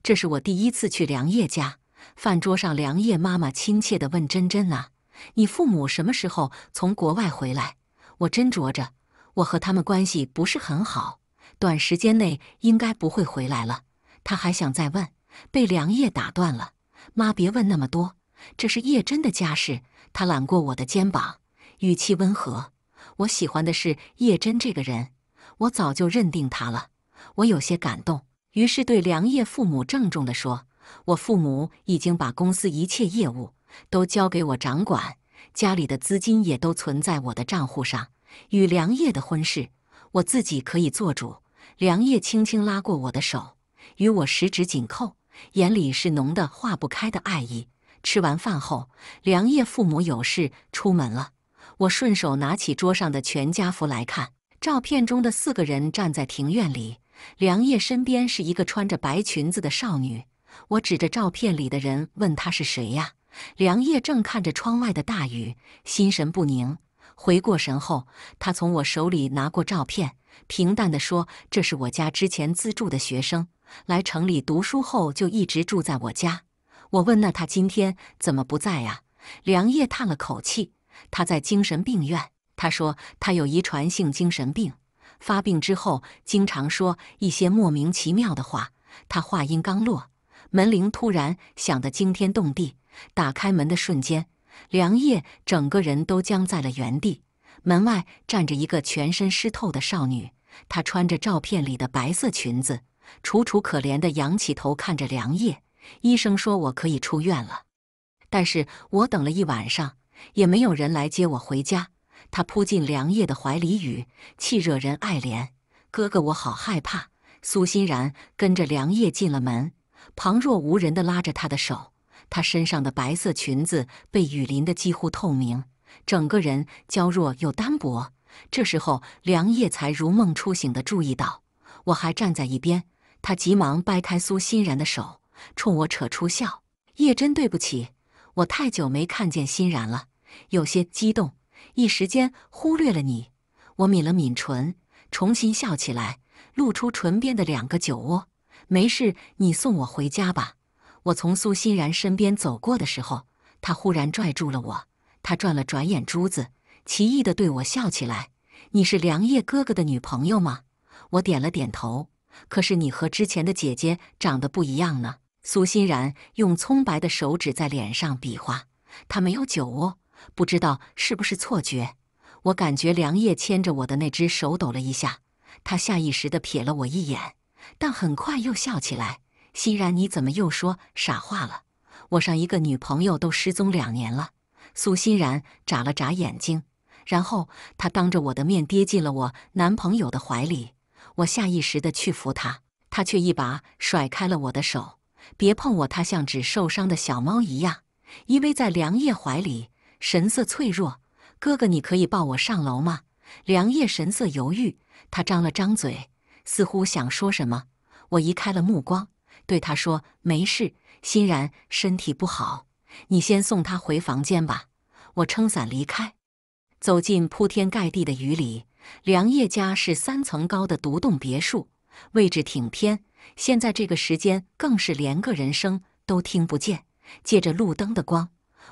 这是我第一次去梁叶家，饭桌上，梁叶妈妈亲切的问：“珍珍啊，你父母什么时候从国外回来？”我斟酌着，我和他们关系不是很好，短时间内应该不会回来了。她还想再问，被梁叶打断了：“妈，别问那么多，这是叶真的家事。”她揽过我的肩膀，语气温和：“我喜欢的是叶真这个人，我早就认定他了。”我有些感动，于是对梁烨父母郑重地说：“我父母已经把公司一切业务都交给我掌管，家里的资金也都存在我的账户上。与梁烨的婚事，我自己可以做主。”梁烨轻轻拉过我的手，与我十指紧扣，眼里是浓得化不开的爱意。吃完饭后，梁烨父母有事出门了，我顺手拿起桌上的全家福来看，照片中的四个人站在庭院里。梁叶身边是一个穿着白裙子的少女。我指着照片里的人问：“她是谁呀？”梁叶正看着窗外的大雨，心神不宁。回过神后，她从我手里拿过照片，平淡地说：“这是我家之前资助的学生，来城里读书后就一直住在我家。”我问：“那他今天怎么不在呀？”梁叶叹了口气：“他在精神病院。他说他有遗传性精神病。”发病之后，经常说一些莫名其妙的话。他话音刚落，门铃突然响得惊天动地。打开门的瞬间，梁烨整个人都僵在了原地。门外站着一个全身湿透的少女，她穿着照片里的白色裙子，楚楚可怜地仰起头看着梁烨。医生说：“我可以出院了，但是我等了一晚上，也没有人来接我回家。”他扑进梁叶的怀里，语气惹人爱怜。哥哥，我好害怕。苏欣然跟着梁叶进了门，旁若无人地拉着他的手。他身上的白色裙子被雨淋得几乎透明，整个人娇弱又单薄。这时候，梁叶才如梦初醒地注意到，我还站在一边。他急忙掰开苏欣然的手，冲我扯出笑：“叶真，对不起，我太久没看见欣然了，有些激动。”一时间忽略了你，我抿了抿唇，重新笑起来，露出唇边的两个酒窝。没事，你送我回家吧。我从苏欣然身边走过的时候，她忽然拽住了我。她转了转眼珠子，奇异的对我笑起来：“你是梁烨哥哥的女朋友吗？”我点了点头。可是你和之前的姐姐长得不一样呢。苏欣然用葱白的手指在脸上比划，她没有酒窝。不知道是不是错觉，我感觉梁烨牵着我的那只手抖了一下。他下意识地瞥了我一眼，但很快又笑起来。欣然，你怎么又说傻话了？我上一个女朋友都失踪两年了。苏欣然眨了眨眼睛，然后她当着我的面跌进了我男朋友的怀里。我下意识地去扶他，他却一把甩开了我的手：“别碰我！”他像只受伤的小猫一样依偎在梁烨怀里。神色脆弱，哥哥，你可以抱我上楼吗？梁烨神色犹豫，他张了张嘴，似乎想说什么。我移开了目光，对他说：“没事，欣然身体不好，你先送她回房间吧。”我撑伞离开，走进铺天盖地的雨里。梁烨家是三层高的独栋别墅，位置挺偏，现在这个时间更是连个人声都听不见。借着路灯的光。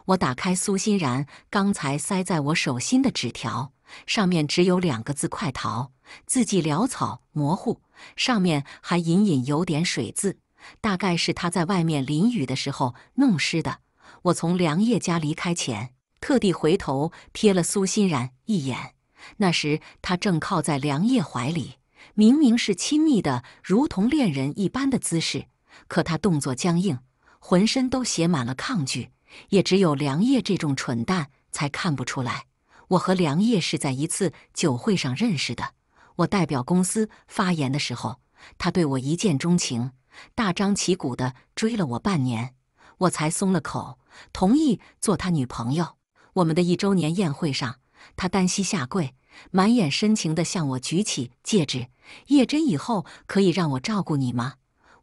我打开苏欣然刚才塞在我手心的纸条，上面只有两个字：“快逃。”字迹潦草模糊，上面还隐隐有点水渍，大概是他在外面淋雨的时候弄湿的。我从梁叶家离开前，特地回头瞥了苏欣然一眼，那时他正靠在梁叶怀里，明明是亲密的如同恋人一般的姿势，可他动作僵硬，浑身都写满了抗拒。也只有梁烨这种蠢蛋才看不出来。我和梁烨是在一次酒会上认识的。我代表公司发言的时候，他对我一见钟情，大张旗鼓地追了我半年，我才松了口，同意做他女朋友。我们的一周年宴会上，他单膝下跪，满眼深情地向我举起戒指：“叶真，以后可以让我照顾你吗？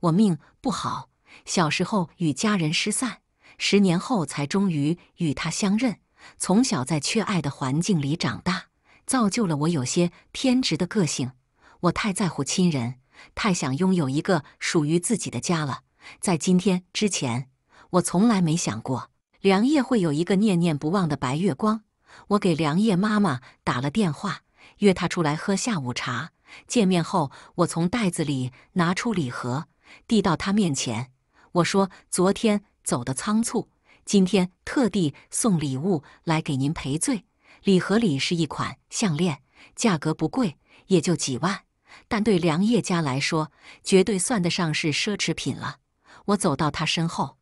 我命不好，小时候与家人失散。”十年后才终于与他相认。从小在缺爱的环境里长大，造就了我有些偏执的个性。我太在乎亲人，太想拥有一个属于自己的家了。在今天之前，我从来没想过梁烨会有一个念念不忘的白月光。我给梁烨妈妈打了电话，约她出来喝下午茶。见面后，我从袋子里拿出礼盒，递到她面前。我说：“昨天。”走的仓促，今天特地送礼物来给您赔罪。礼盒里是一款项链，价格不贵，也就几万，但对梁叶家来说，绝对算得上是奢侈品了。我走到她身后，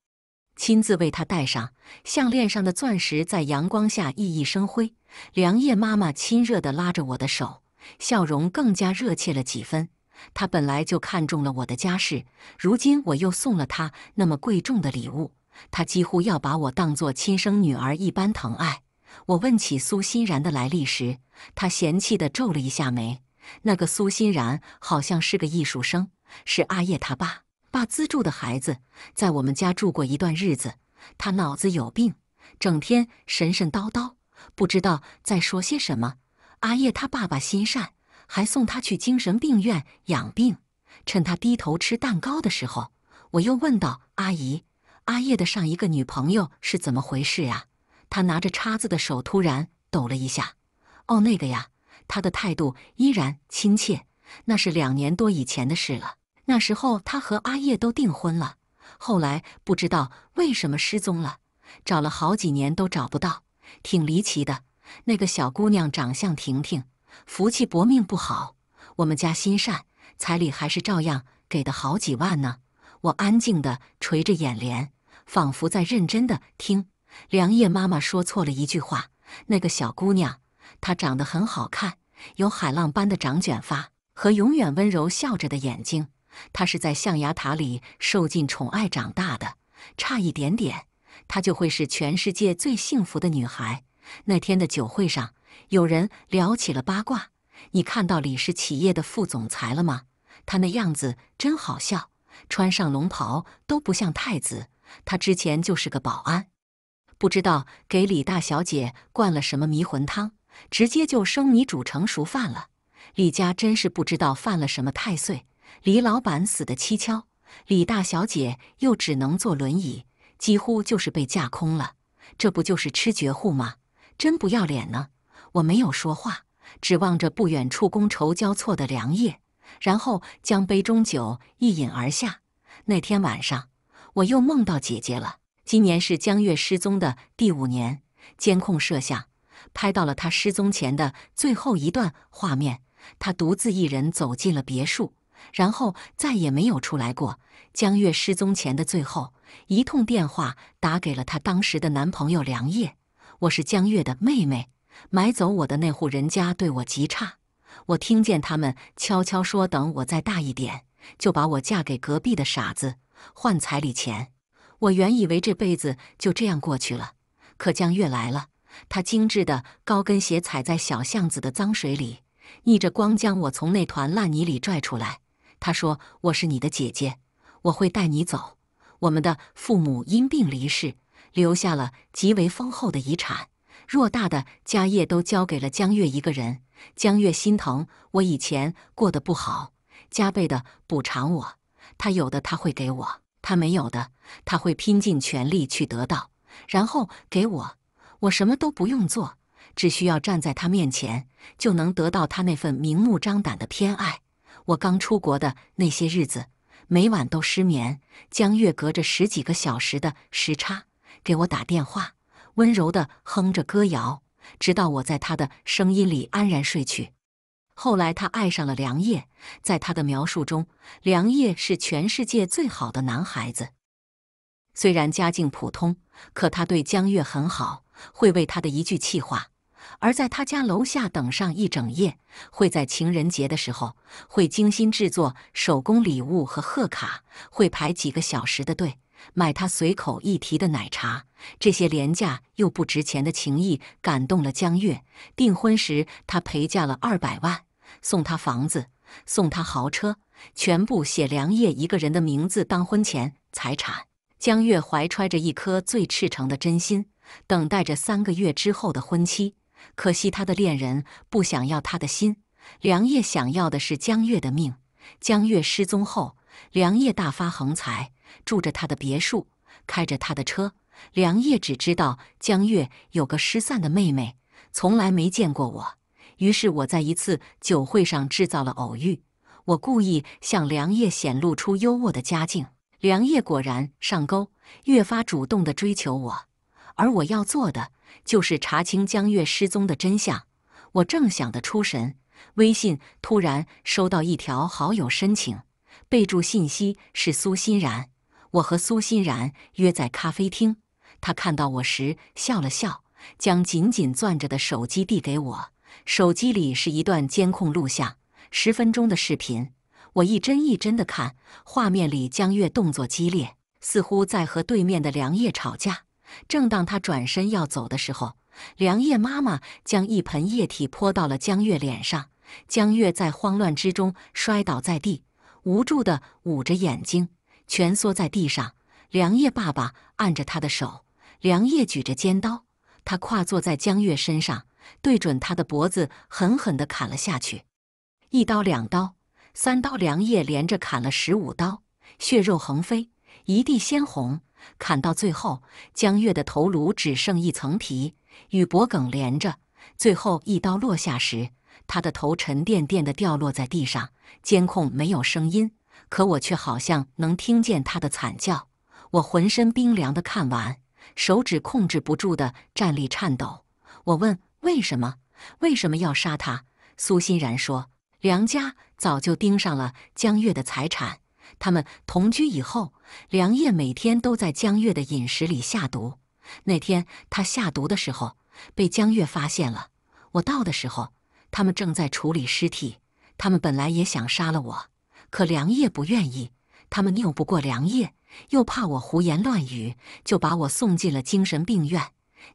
亲自为她戴上。项链上的钻石在阳光下熠熠生辉。梁叶妈妈亲热地拉着我的手，笑容更加热切了几分。他本来就看中了我的家世，如今我又送了他那么贵重的礼物，他几乎要把我当做亲生女儿一般疼爱。我问起苏欣然的来历时，他嫌弃地皱了一下眉。那个苏欣然好像是个艺术生，是阿叶他爸爸资助的孩子，在我们家住过一段日子。他脑子有病，整天神神叨叨，不知道在说些什么。阿叶他爸爸心善。还送他去精神病院养病。趁他低头吃蛋糕的时候，我又问道：“阿姨，阿叶的上一个女朋友是怎么回事呀？”他拿着叉子的手突然抖了一下。“哦，那个呀，他的态度依然亲切。那是两年多以前的事了。那时候他和阿叶都订婚了，后来不知道为什么失踪了，找了好几年都找不到，挺离奇的。那个小姑娘长相婷婷。”福气薄命不好，我们家心善，彩礼还是照样给的好几万呢。我安静的垂着眼帘，仿佛在认真的听梁叶妈妈说错了一句话。那个小姑娘，她长得很好看，有海浪般的长卷发和永远温柔笑着的眼睛。她是在象牙塔里受尽宠爱长大的，差一点点，她就会是全世界最幸福的女孩。那天的酒会上。有人聊起了八卦。你看到李氏企业的副总裁了吗？他那样子真好笑，穿上龙袍都不像太子。他之前就是个保安，不知道给李大小姐灌了什么迷魂汤，直接就生米煮成熟饭了。李家真是不知道犯了什么太岁，李老板死得蹊跷，李大小姐又只能坐轮椅，几乎就是被架空了。这不就是吃绝户吗？真不要脸呢！我没有说话，指望着不远处觥筹交错的梁烨，然后将杯中酒一饮而下。那天晚上，我又梦到姐姐了。今年是江月失踪的第五年，监控摄像拍到了她失踪前的最后一段画面。她独自一人走进了别墅，然后再也没有出来过。江月失踪前的最后一通电话打给了她当时的男朋友梁烨。我是江月的妹妹。买走我的那户人家对我极差，我听见他们悄悄说，等我再大一点，就把我嫁给隔壁的傻子，换彩礼钱。我原以为这辈子就这样过去了，可江月来了，她精致的高跟鞋踩在小巷子的脏水里，逆着光将我从那团烂泥里拽出来。她说：“我是你的姐姐，我会带你走。”我们的父母因病离世，留下了极为丰厚的遗产。偌大的家业都交给了江月一个人，江月心疼我以前过得不好，加倍的补偿我。他有的他会给我，他没有的他会拼尽全力去得到，然后给我。我什么都不用做，只需要站在他面前，就能得到他那份明目张胆的偏爱。我刚出国的那些日子，每晚都失眠，江月隔着十几个小时的时差给我打电话。温柔的哼着歌谣，直到我在他的声音里安然睡去。后来，他爱上了梁烨，在他的描述中，梁烨是全世界最好的男孩子。虽然家境普通，可他对江月很好，会为他的一句气话而在他家楼下等上一整夜，会在情人节的时候会精心制作手工礼物和贺卡，会排几个小时的队。买他随口一提的奶茶，这些廉价又不值钱的情谊感动了江月。订婚时，他陪嫁了二百万，送他房子，送他豪车，全部写梁烨一个人的名字当婚前财产。江月怀揣着一颗最赤诚的真心，等待着三个月之后的婚期。可惜他的恋人不想要他的心，梁烨想要的是江月的命。江月失踪后，梁烨大发横财。住着他的别墅，开着他的车，梁烨只知道江月有个失散的妹妹，从来没见过我。于是我在一次酒会上制造了偶遇，我故意向梁烨显露出优渥的家境，梁烨果然上钩，越发主动地追求我。而我要做的就是查清江月失踪的真相。我正想得出神，微信突然收到一条好友申请，备注信息是苏欣然。我和苏欣然约在咖啡厅。他看到我时笑了笑，将紧紧攥着的手机递给我。手机里是一段监控录像，十分钟的视频。我一帧一帧的看，画面里江月动作激烈，似乎在和对面的梁叶吵架。正当他转身要走的时候，梁叶妈妈将一盆液体泼到了江月脸上。江月在慌乱之中摔倒在地，无助的捂着眼睛。蜷缩在地上，梁叶爸爸按着他的手。梁叶举着尖刀，他跨坐在江月身上，对准他的脖子，狠狠地砍了下去。一刀，两刀，三刀，梁叶连着砍了十五刀，血肉横飞，一地鲜红。砍到最后，江月的头颅只剩一层皮，与脖梗连着。最后一刀落下时，他的头沉甸甸地掉落在地上。监控没有声音。可我却好像能听见他的惨叫，我浑身冰凉的看完，手指控制不住的站立颤抖。我问：“为什么？为什么要杀他？”苏欣然说：“梁家早就盯上了江月的财产，他们同居以后，梁烨每天都在江月的饮食里下毒。那天他下毒的时候，被江月发现了。我到的时候，他们正在处理尸体。他们本来也想杀了我。”可梁烨不愿意，他们拗不过梁烨，又怕我胡言乱语，就把我送进了精神病院。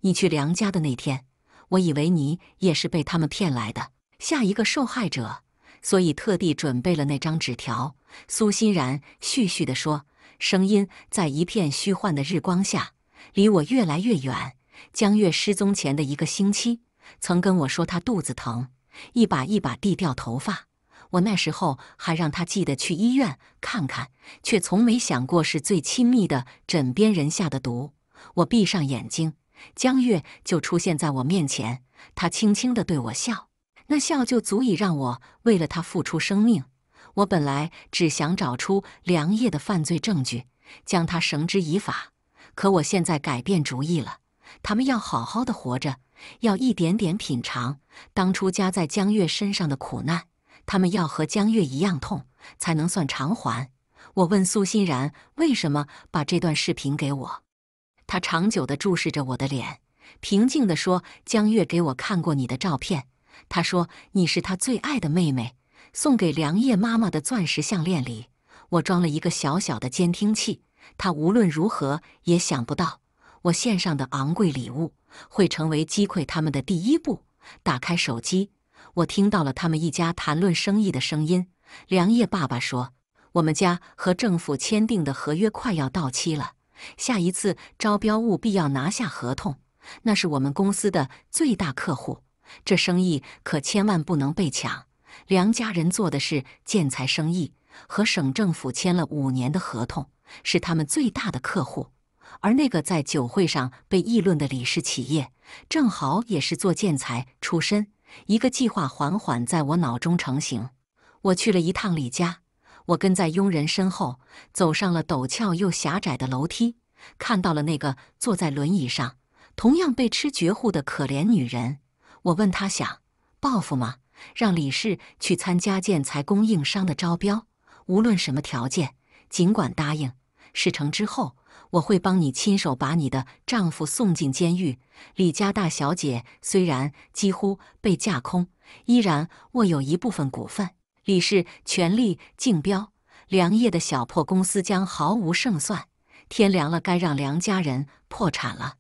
你去梁家的那天，我以为你也是被他们骗来的下一个受害者，所以特地准备了那张纸条。苏欣然絮絮地说，声音在一片虚幻的日光下，离我越来越远。江月失踪前的一个星期，曾跟我说她肚子疼，一把一把地掉头发。我那时候还让他记得去医院看看，却从没想过是最亲密的枕边人下的毒。我闭上眼睛，江月就出现在我面前，他轻轻地对我笑，那笑就足以让我为了他付出生命。我本来只想找出梁烨的犯罪证据，将他绳之以法，可我现在改变主意了。他们要好好的活着，要一点点品尝当初加在江月身上的苦难。他们要和江月一样痛，才能算偿还。我问苏欣然为什么把这段视频给我，他长久地注视着我的脸，平静地说：“江月给我看过你的照片，他说你是他最爱的妹妹。送给梁烨妈妈的钻石项链里，我装了一个小小的监听器。他无论如何也想不到，我献上的昂贵礼物会成为击溃他们的第一步。”打开手机。我听到了他们一家谈论生意的声音。梁烨爸爸说：“我们家和政府签订的合约快要到期了，下一次招标务必要拿下合同，那是我们公司的最大客户，这生意可千万不能被抢。”梁家人做的是建材生意，和省政府签了五年的合同，是他们最大的客户。而那个在酒会上被议论的李氏企业，正好也是做建材出身。一个计划缓缓在我脑中成型。我去了一趟李家，我跟在佣人身后，走上了陡峭又狭窄的楼梯，看到了那个坐在轮椅上、同样被吃绝户的可怜女人。我问她想报复吗？让李氏去参加建材供应商的招标，无论什么条件，尽管答应。事成之后。我会帮你亲手把你的丈夫送进监狱。李家大小姐虽然几乎被架空，依然握有一部分股份。李氏全力竞标，梁业的小破公司将毫无胜算。天凉了，该让梁家人破产了。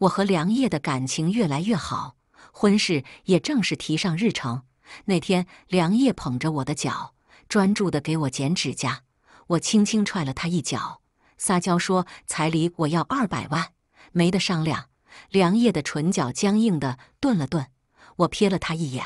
我和梁业的感情越来越好，婚事也正式提上日程。那天，梁业捧着我的脚，专注地给我剪指甲。我轻轻踹了他一脚。撒娇说：“彩礼我要二百万，没得商量。”梁烨的唇角僵硬的顿了顿，我瞥了他一眼，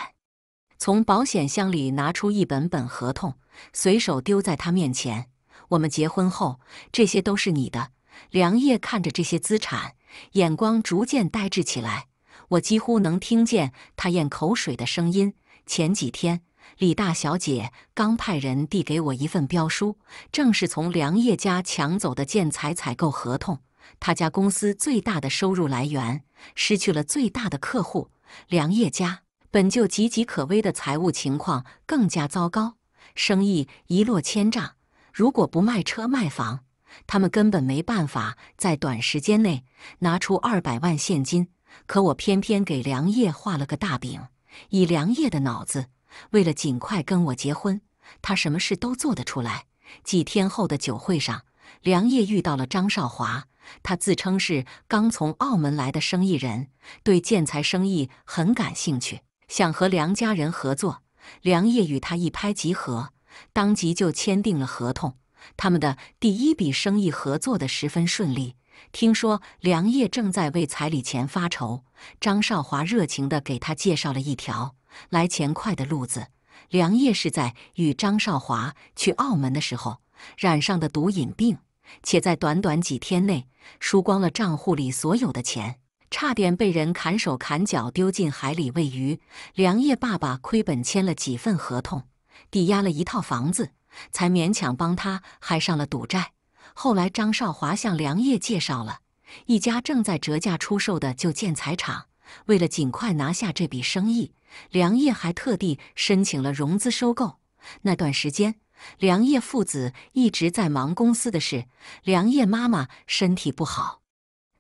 从保险箱里拿出一本本合同，随手丢在他面前。我们结婚后，这些都是你的。梁烨看着这些资产，眼光逐渐呆滞起来。我几乎能听见他咽口水的声音。前几天。李大小姐刚派人递给我一份标书，正是从梁业家抢走的建材采购合同。他家公司最大的收入来源失去了，最大的客户梁业家本就岌岌可危的财务情况更加糟糕，生意一落千丈。如果不卖车卖房，他们根本没办法在短时间内拿出二百万现金。可我偏偏给梁业画了个大饼，以梁业的脑子。为了尽快跟我结婚，他什么事都做得出来。几天后的酒会上，梁烨遇到了张少华，他自称是刚从澳门来的生意人，对建材生意很感兴趣，想和梁家人合作。梁烨与他一拍即合，当即就签订了合同。他们的第一笔生意合作得十分顺利。听说梁烨正在为彩礼钱发愁，张少华热情地给他介绍了一条。来钱快的路子，梁烨是在与张少华去澳门的时候染上的毒瘾病，且在短短几天内输光了账户里所有的钱，差点被人砍手砍脚丢进海里喂鱼。梁烨爸爸亏本签了几份合同，抵押了一套房子，才勉强帮他还上了赌债。后来，张少华向梁烨介绍了一家正在折价出售的旧建材厂。为了尽快拿下这笔生意，梁烨还特地申请了融资收购。那段时间，梁烨父子一直在忙公司的事。梁烨妈妈身体不好，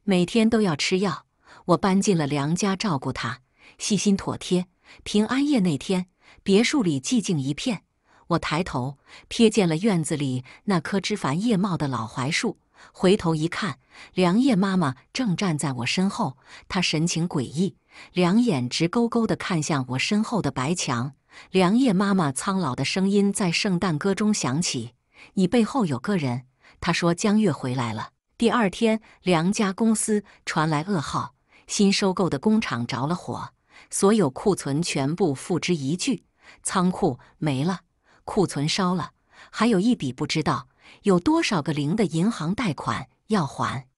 每天都要吃药。我搬进了梁家照顾她，细心妥帖。平安夜那天，别墅里寂静一片。我抬头瞥见了院子里那棵枝繁叶茂的老槐树。回头一看，梁叶妈妈正站在我身后，她神情诡异，两眼直勾勾地看向我身后的白墙。梁叶妈妈苍老的声音在圣诞歌中响起：“你背后有个人。”她说：“江月回来了。”第二天，梁家公司传来噩耗：新收购的工厂着了火，所有库存全部付之一炬，仓库没了，库存烧了，还有一笔不知道。有多少个零的银行贷款要还？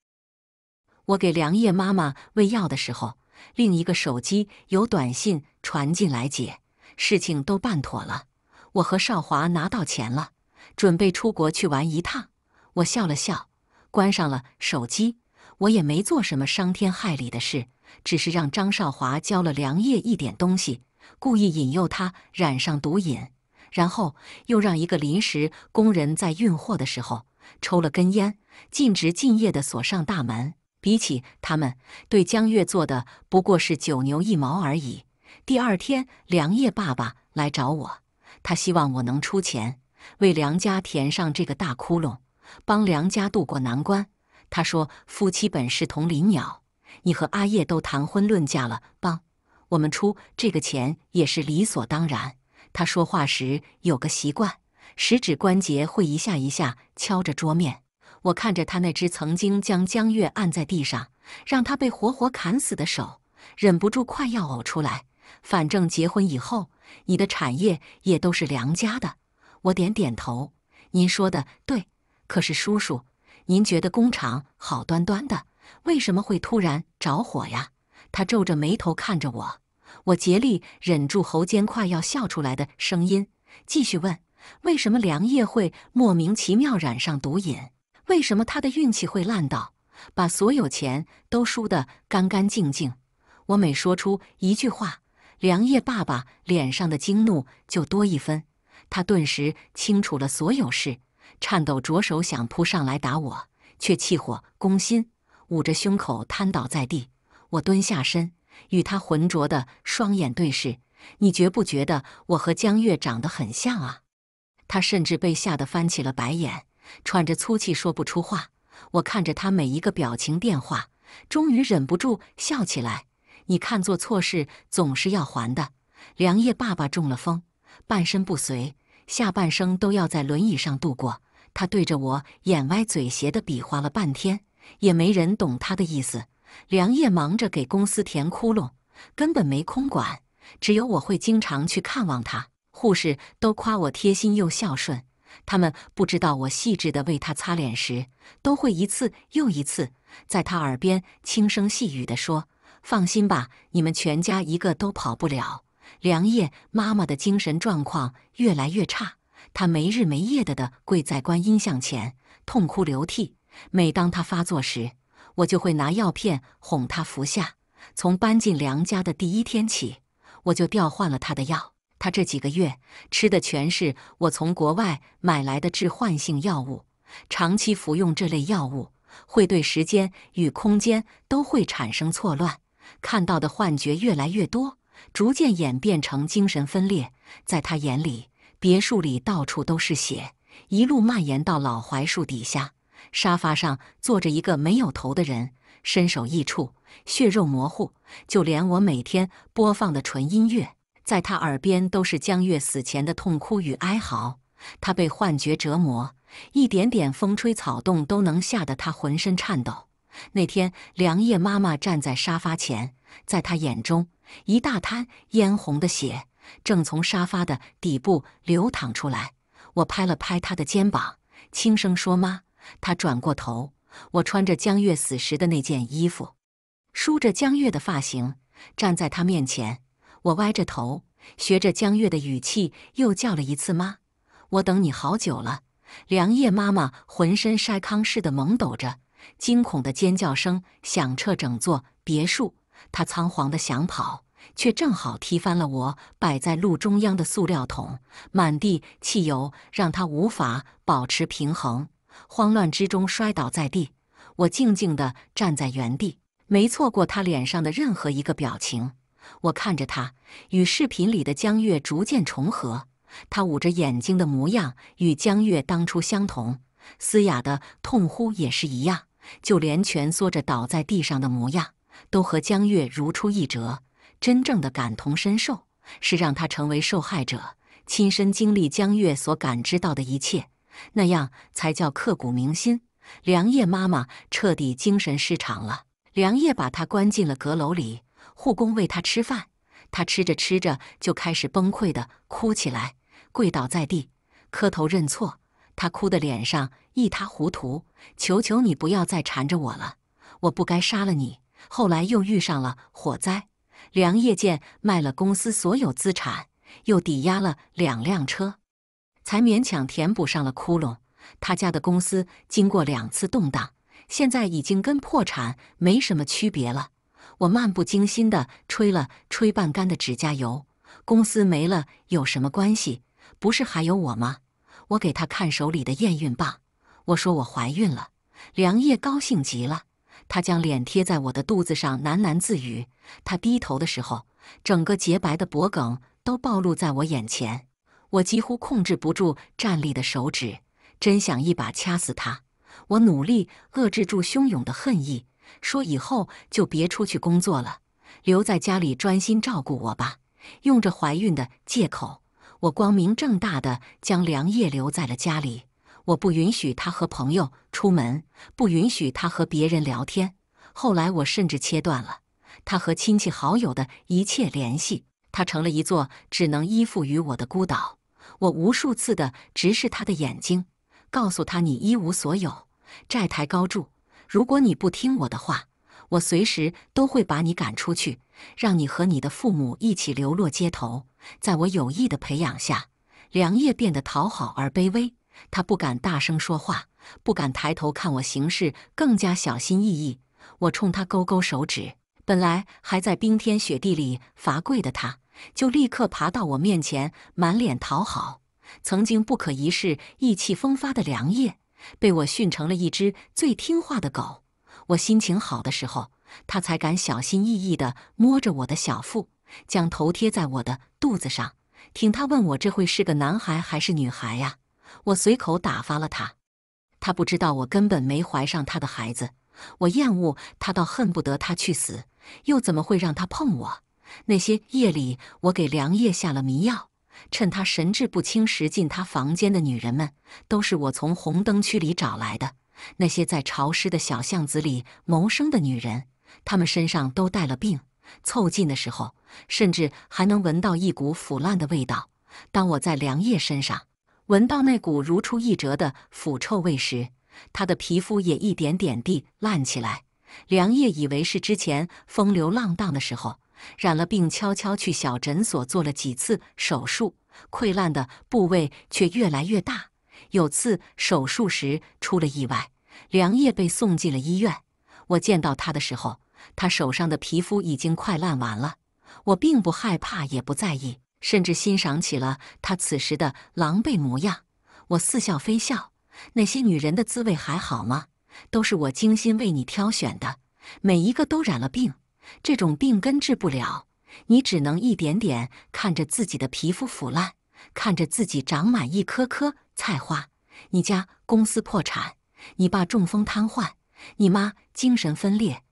我给梁叶妈妈喂药的时候，另一个手机有短信传进来，姐，事情都办妥了，我和少华拿到钱了，准备出国去玩一趟。我笑了笑，关上了手机。我也没做什么伤天害理的事，只是让张少华教了梁叶一点东西，故意引诱他染上毒瘾。然后又让一个临时工人在运货的时候抽了根烟，尽职尽业的锁上大门。比起他们对江月做的，不过是九牛一毛而已。第二天，梁叶爸爸来找我，他希望我能出钱为梁家填上这个大窟窿，帮梁家渡过难关。他说：“夫妻本是同林鸟，你和阿叶都谈婚论嫁了，帮我们出这个钱也是理所当然。”他说话时有个习惯，食指关节会一下一下敲着桌面。我看着他那只曾经将江月按在地上，让他被活活砍死的手，忍不住快要呕出来。反正结婚以后，你的产业也都是梁家的。我点点头，您说的对。可是叔叔，您觉得工厂好端端的，为什么会突然着火呀？他皱着眉头看着我。我竭力忍住喉间快要笑出来的声音，继续问：“为什么梁烨会莫名其妙染上毒瘾？为什么他的运气会烂到把所有钱都输得干干净净？”我每说出一句话，梁烨爸爸脸上的惊怒就多一分。他顿时清楚了所有事，颤抖着手想扑上来打我，却气火攻心，捂着胸口瘫倒在地。我蹲下身。与他浑浊的双眼对视，你觉不觉得我和江月长得很像啊？他甚至被吓得翻起了白眼，喘着粗气说不出话。我看着他每一个表情变化，终于忍不住笑起来。你看，做错事总是要还的。梁叶爸爸中了风，半身不遂，下半生都要在轮椅上度过。他对着我眼歪嘴斜地比划了半天，也没人懂他的意思。梁烨忙着给公司填窟窿，根本没空管。只有我会经常去看望他。护士都夸我贴心又孝顺。他们不知道我细致的为他擦脸时，都会一次又一次在他耳边轻声细语的说：“放心吧，你们全家一个都跑不了。”梁烨妈妈的精神状况越来越差，她没日没夜的跪在观音像前痛哭流涕。每当她发作时，我就会拿药片哄他服下。从搬进梁家的第一天起，我就调换了他的药。他这几个月吃的全是我从国外买来的致幻性药物。长期服用这类药物，会对时间与空间都会产生错乱，看到的幻觉越来越多，逐渐演变成精神分裂。在他眼里，别墅里到处都是血，一路蔓延到老槐树底下。沙发上坐着一个没有头的人，身首异处，血肉模糊。就连我每天播放的纯音乐，在他耳边都是江月死前的痛哭与哀嚎。他被幻觉折磨，一点点风吹草动都能吓得他浑身颤抖。那天，梁叶妈妈站在沙发前，在他眼中，一大滩嫣红的血正从沙发的底部流淌出来。我拍了拍他的肩膀，轻声说：“妈。”他转过头，我穿着江月死时的那件衣服，梳着江月的发型，站在他面前。我歪着头，学着江月的语气，又叫了一次妈。我等你好久了。梁叶妈妈浑身筛糠似的懵抖着，惊恐的尖叫声响彻整座别墅。她仓皇的想跑，却正好踢翻了我摆在路中央的塑料桶，满地汽油让她无法保持平衡。慌乱之中摔倒在地，我静静地站在原地，没错过他脸上的任何一个表情。我看着他与视频里的江月逐渐重合，他捂着眼睛的模样与江月当初相同，嘶哑的痛呼也是一样，就连蜷缩着倒在地上的模样都和江月如出一辙。真正的感同身受，是让他成为受害者，亲身经历江月所感知到的一切。那样才叫刻骨铭心。梁烨妈妈彻底精神失常了，梁烨把她关进了阁楼里，护工喂她吃饭。她吃着吃着就开始崩溃的哭起来，跪倒在地，磕头认错。她哭的脸上一塌糊涂，求求你不要再缠着我了，我不该杀了你。后来又遇上了火灾，梁烨见卖了公司所有资产，又抵押了两辆车。才勉强填补上了窟窿。他家的公司经过两次动荡，现在已经跟破产没什么区别了。我漫不经心地吹了吹半干的指甲油。公司没了有什么关系？不是还有我吗？我给他看手里的验孕棒，我说我怀孕了。梁烨高兴极了，他将脸贴在我的肚子上，喃喃自语。他低头的时候，整个洁白的脖颈都暴露在我眼前。我几乎控制不住站立的手指，真想一把掐死他。我努力遏制住汹涌的恨意，说：“以后就别出去工作了，留在家里专心照顾我吧。”用着怀孕的借口，我光明正大的将梁叶留在了家里。我不允许他和朋友出门，不允许他和别人聊天。后来，我甚至切断了他和亲戚好友的一切联系。他成了一座只能依附于我的孤岛。我无数次地直视他的眼睛，告诉他：“你一无所有，债台高筑。如果你不听我的话，我随时都会把你赶出去，让你和你的父母一起流落街头。”在我有意的培养下，梁烨变得讨好而卑微，他不敢大声说话，不敢抬头看我，行事更加小心翼翼。我冲他勾勾手指，本来还在冰天雪地里罚跪的他。就立刻爬到我面前，满脸讨好。曾经不可一世、意气风发的梁烨，被我训成了一只最听话的狗。我心情好的时候，他才敢小心翼翼地摸着我的小腹，将头贴在我的肚子上。听他问我这会是个男孩还是女孩呀？我随口打发了他。他不知道我根本没怀上他的孩子。我厌恶他，到恨不得他去死，又怎么会让他碰我？那些夜里，我给梁夜下了迷药，趁他神志不清时进他房间的女人们，都是我从红灯区里找来的。那些在潮湿的小巷子里谋生的女人，她们身上都带了病，凑近的时候，甚至还能闻到一股腐烂的味道。当我在梁夜身上闻到那股如出一辙的腐臭味时，他的皮肤也一点点地烂起来。梁夜以为是之前风流浪荡的时候。染了病，悄悄去小诊所做了几次手术，溃烂的部位却越来越大。有次手术时出了意外，梁烨被送进了医院。我见到他的时候，他手上的皮肤已经快烂完了。我并不害怕，也不在意，甚至欣赏起了他此时的狼狈模样。我似笑非笑：“那些女人的滋味还好吗？都是我精心为你挑选的，每一个都染了病。”这种病根治不了，你只能一点点看着自己的皮肤腐烂，看着自己长满一颗颗菜花。你家公司破产，你爸中风瘫痪，你妈精神分裂，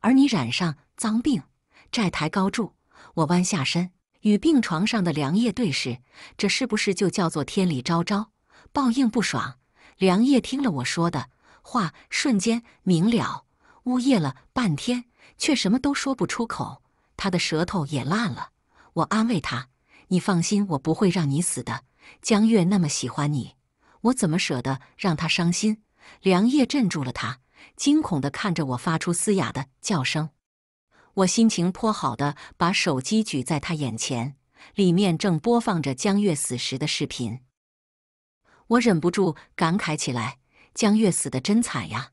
而你染上脏病，债台高筑。我弯下身与病床上的梁叶对视，这是不是就叫做天理昭昭，报应不爽？梁叶听了我说的话，瞬间明了，呜咽了半天。却什么都说不出口，他的舌头也烂了。我安慰他：“你放心，我不会让你死的。”江月那么喜欢你，我怎么舍得让他伤心？梁烨镇住了他，惊恐的看着我，发出嘶哑的叫声。我心情颇好的把手机举在他眼前，里面正播放着江月死时的视频。我忍不住感慨起来：“江月死的真惨呀！”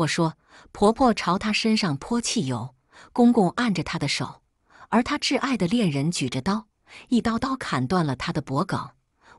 我说：“婆婆朝她身上泼汽油，公公按着她的手，而她挚爱的恋人举着刀，一刀刀砍断了她的脖颈。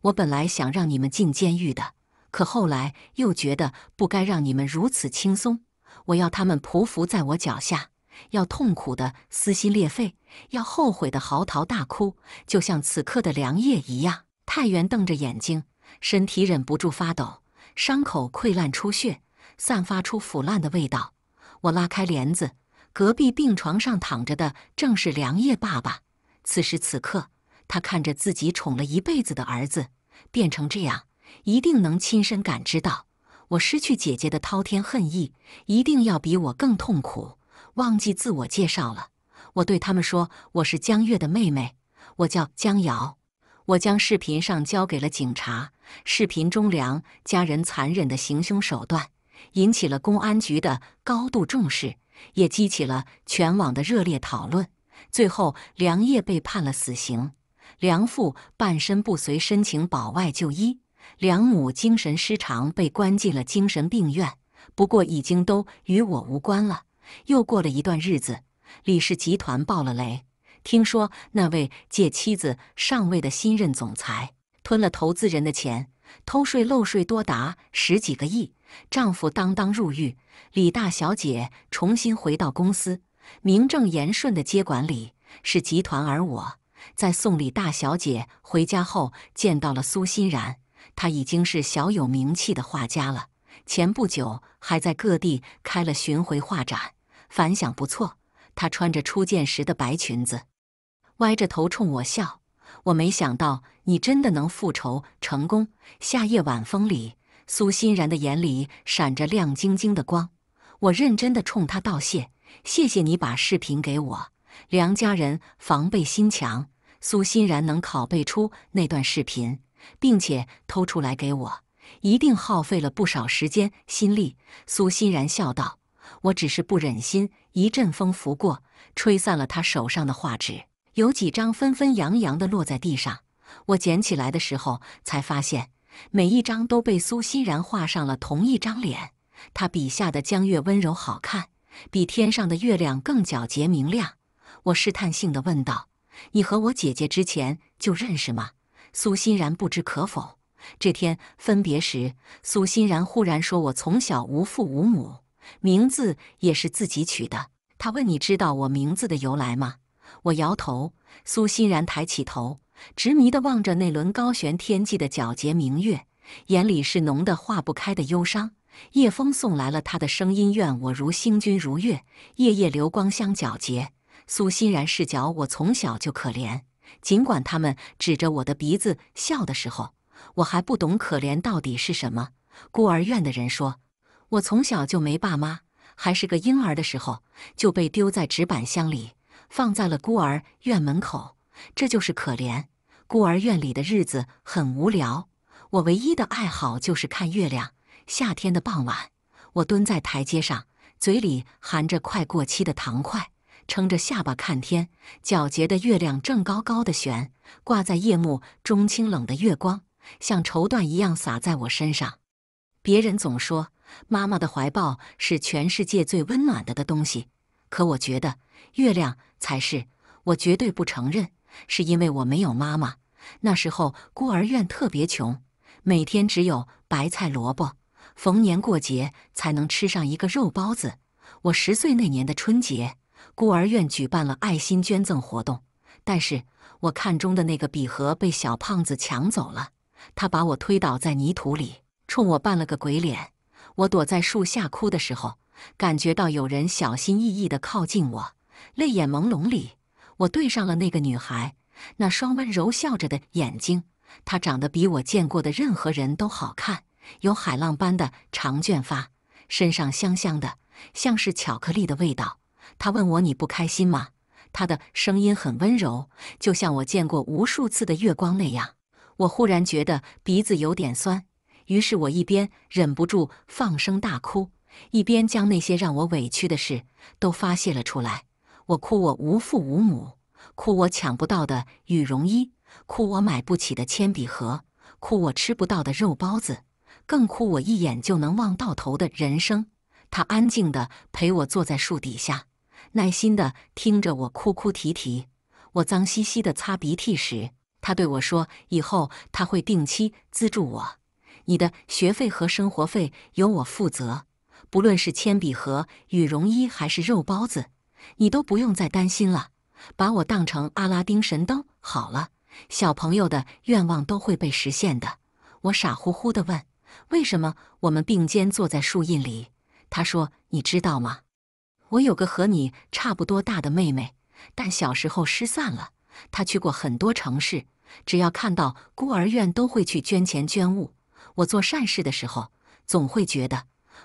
我本来想让你们进监狱的，可后来又觉得不该让你们如此轻松。我要他们匍匐在我脚下，要痛苦的撕心裂肺，要后悔的嚎啕大哭，就像此刻的梁烨一样。”太原瞪着眼睛，身体忍不住发抖，伤口溃烂出血。散发出腐烂的味道。我拉开帘子，隔壁病床上躺着的正是梁烨爸爸。此时此刻，他看着自己宠了一辈子的儿子变成这样，一定能亲身感知到我失去姐姐的滔天恨意，一定要比我更痛苦。忘记自我介绍了，我对他们说：“我是江月的妹妹，我叫江瑶。”我将视频上交给了警察，视频中梁家人残忍的行凶手段。引起了公安局的高度重视，也激起了全网的热烈讨论。最后，梁烨被判了死刑，梁父半身不遂申请保外就医，梁母精神失常被关进了精神病院。不过，已经都与我无关了。又过了一段日子，李氏集团爆了雷，听说那位借妻子上位的新任总裁吞了投资人的钱。偷税漏税多达十几个亿，丈夫当铛入狱，李大小姐重新回到公司，名正言顺的接管李氏集团。而我在送李大小姐回家后，见到了苏欣然，她已经是小有名气的画家了，前不久还在各地开了巡回画展，反响不错。她穿着初见时的白裙子，歪着头冲我笑。我没想到你真的能复仇成功。夏夜晚风里，苏欣然的眼里闪着亮晶晶的光。我认真的冲他道谢：“谢谢你把视频给我。”梁家人防备心强，苏欣然能拷贝出那段视频，并且偷出来给我，一定耗费了不少时间心力。苏欣然笑道：“我只是不忍心。”一阵风拂过，吹散了他手上的画纸。有几张纷纷扬扬的落在地上，我捡起来的时候才发现，每一张都被苏欣然画上了同一张脸。他笔下的江月温柔好看，比天上的月亮更皎洁明亮。我试探性地问道：“你和我姐姐之前就认识吗？”苏欣然不知可否。这天分别时，苏欣然忽然说：“我从小无父无母，名字也是自己取的。”他问：“你知道我名字的由来吗？”我摇头，苏欣然抬起头，执迷的望着那轮高悬天际的皎洁明月，眼里是浓的化不开的忧伤。夜风送来了他的声音，愿我如星君如月，夜夜流光相皎洁。苏欣然视角，我从小就可怜，尽管他们指着我的鼻子笑的时候，我还不懂可怜到底是什么。孤儿院的人说，我从小就没爸妈，还是个婴儿的时候就被丢在纸板箱里。放在了孤儿院门口，这就是可怜。孤儿院里的日子很无聊，我唯一的爱好就是看月亮。夏天的傍晚，我蹲在台阶上，嘴里含着快过期的糖块，撑着下巴看天。皎洁的月亮正高高的悬，挂在夜幕中，清冷的月光像绸缎一样洒在我身上。别人总说，妈妈的怀抱是全世界最温暖的的东西。可我觉得月亮才是我绝对不承认，是因为我没有妈妈。那时候孤儿院特别穷，每天只有白菜萝卜，逢年过节才能吃上一个肉包子。我十岁那年的春节，孤儿院举办了爱心捐赠活动，但是我看中的那个笔盒被小胖子抢走了。他把我推倒在泥土里，冲我扮了个鬼脸。我躲在树下哭的时候。感觉到有人小心翼翼地靠近我，泪眼朦胧里，我对上了那个女孩那双温柔笑着的眼睛。她长得比我见过的任何人都好看，有海浪般的长卷发，身上香香的，像是巧克力的味道。她问我：“你不开心吗？”她的声音很温柔，就像我见过无数次的月光那样。我忽然觉得鼻子有点酸，于是我一边忍不住放声大哭。一边将那些让我委屈的事都发泄了出来，我哭，我无父无母，哭我抢不到的羽绒衣，哭我买不起的铅笔盒，哭我吃不到的肉包子，更哭我一眼就能望到头的人生。他安静的陪我坐在树底下，耐心的听着我哭哭啼啼。我脏兮兮的擦鼻涕时，他对我说：“以后他会定期资助我，你的学费和生活费由我负责。”不论是铅笔盒、羽绒衣，还是肉包子，你都不用再担心了。把我当成阿拉丁神灯好了，小朋友的愿望都会被实现的。我傻乎乎地问：“为什么？”我们并肩坐在树荫里。他说：“你知道吗？我有个和你差不多大的妹妹，但小时候失散了。她去过很多城市，只要看到孤儿院，都会去捐钱捐物。我做善事的时候，总会觉得……”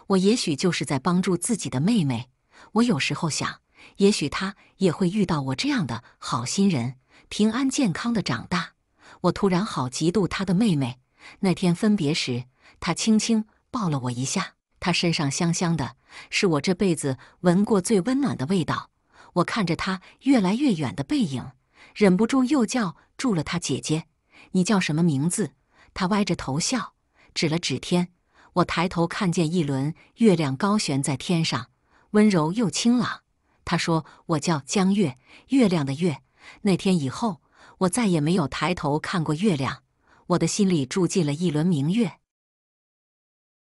我也许就是在帮助自己的妹妹。我有时候想，也许她也会遇到我这样的好心人，平安健康的长大。我突然好嫉妒她的妹妹。那天分别时，她轻轻抱了我一下，她身上香香的，是我这辈子闻过最温暖的味道。我看着她越来越远的背影，忍不住又叫住了她姐姐：“你叫什么名字？”她歪着头笑，指了指天。我抬头看见一轮月亮高悬在天上，温柔又清朗。他说：“我叫江月，月亮的月。”那天以后，我再也没有抬头看过月亮，我的心里住进了一轮明月。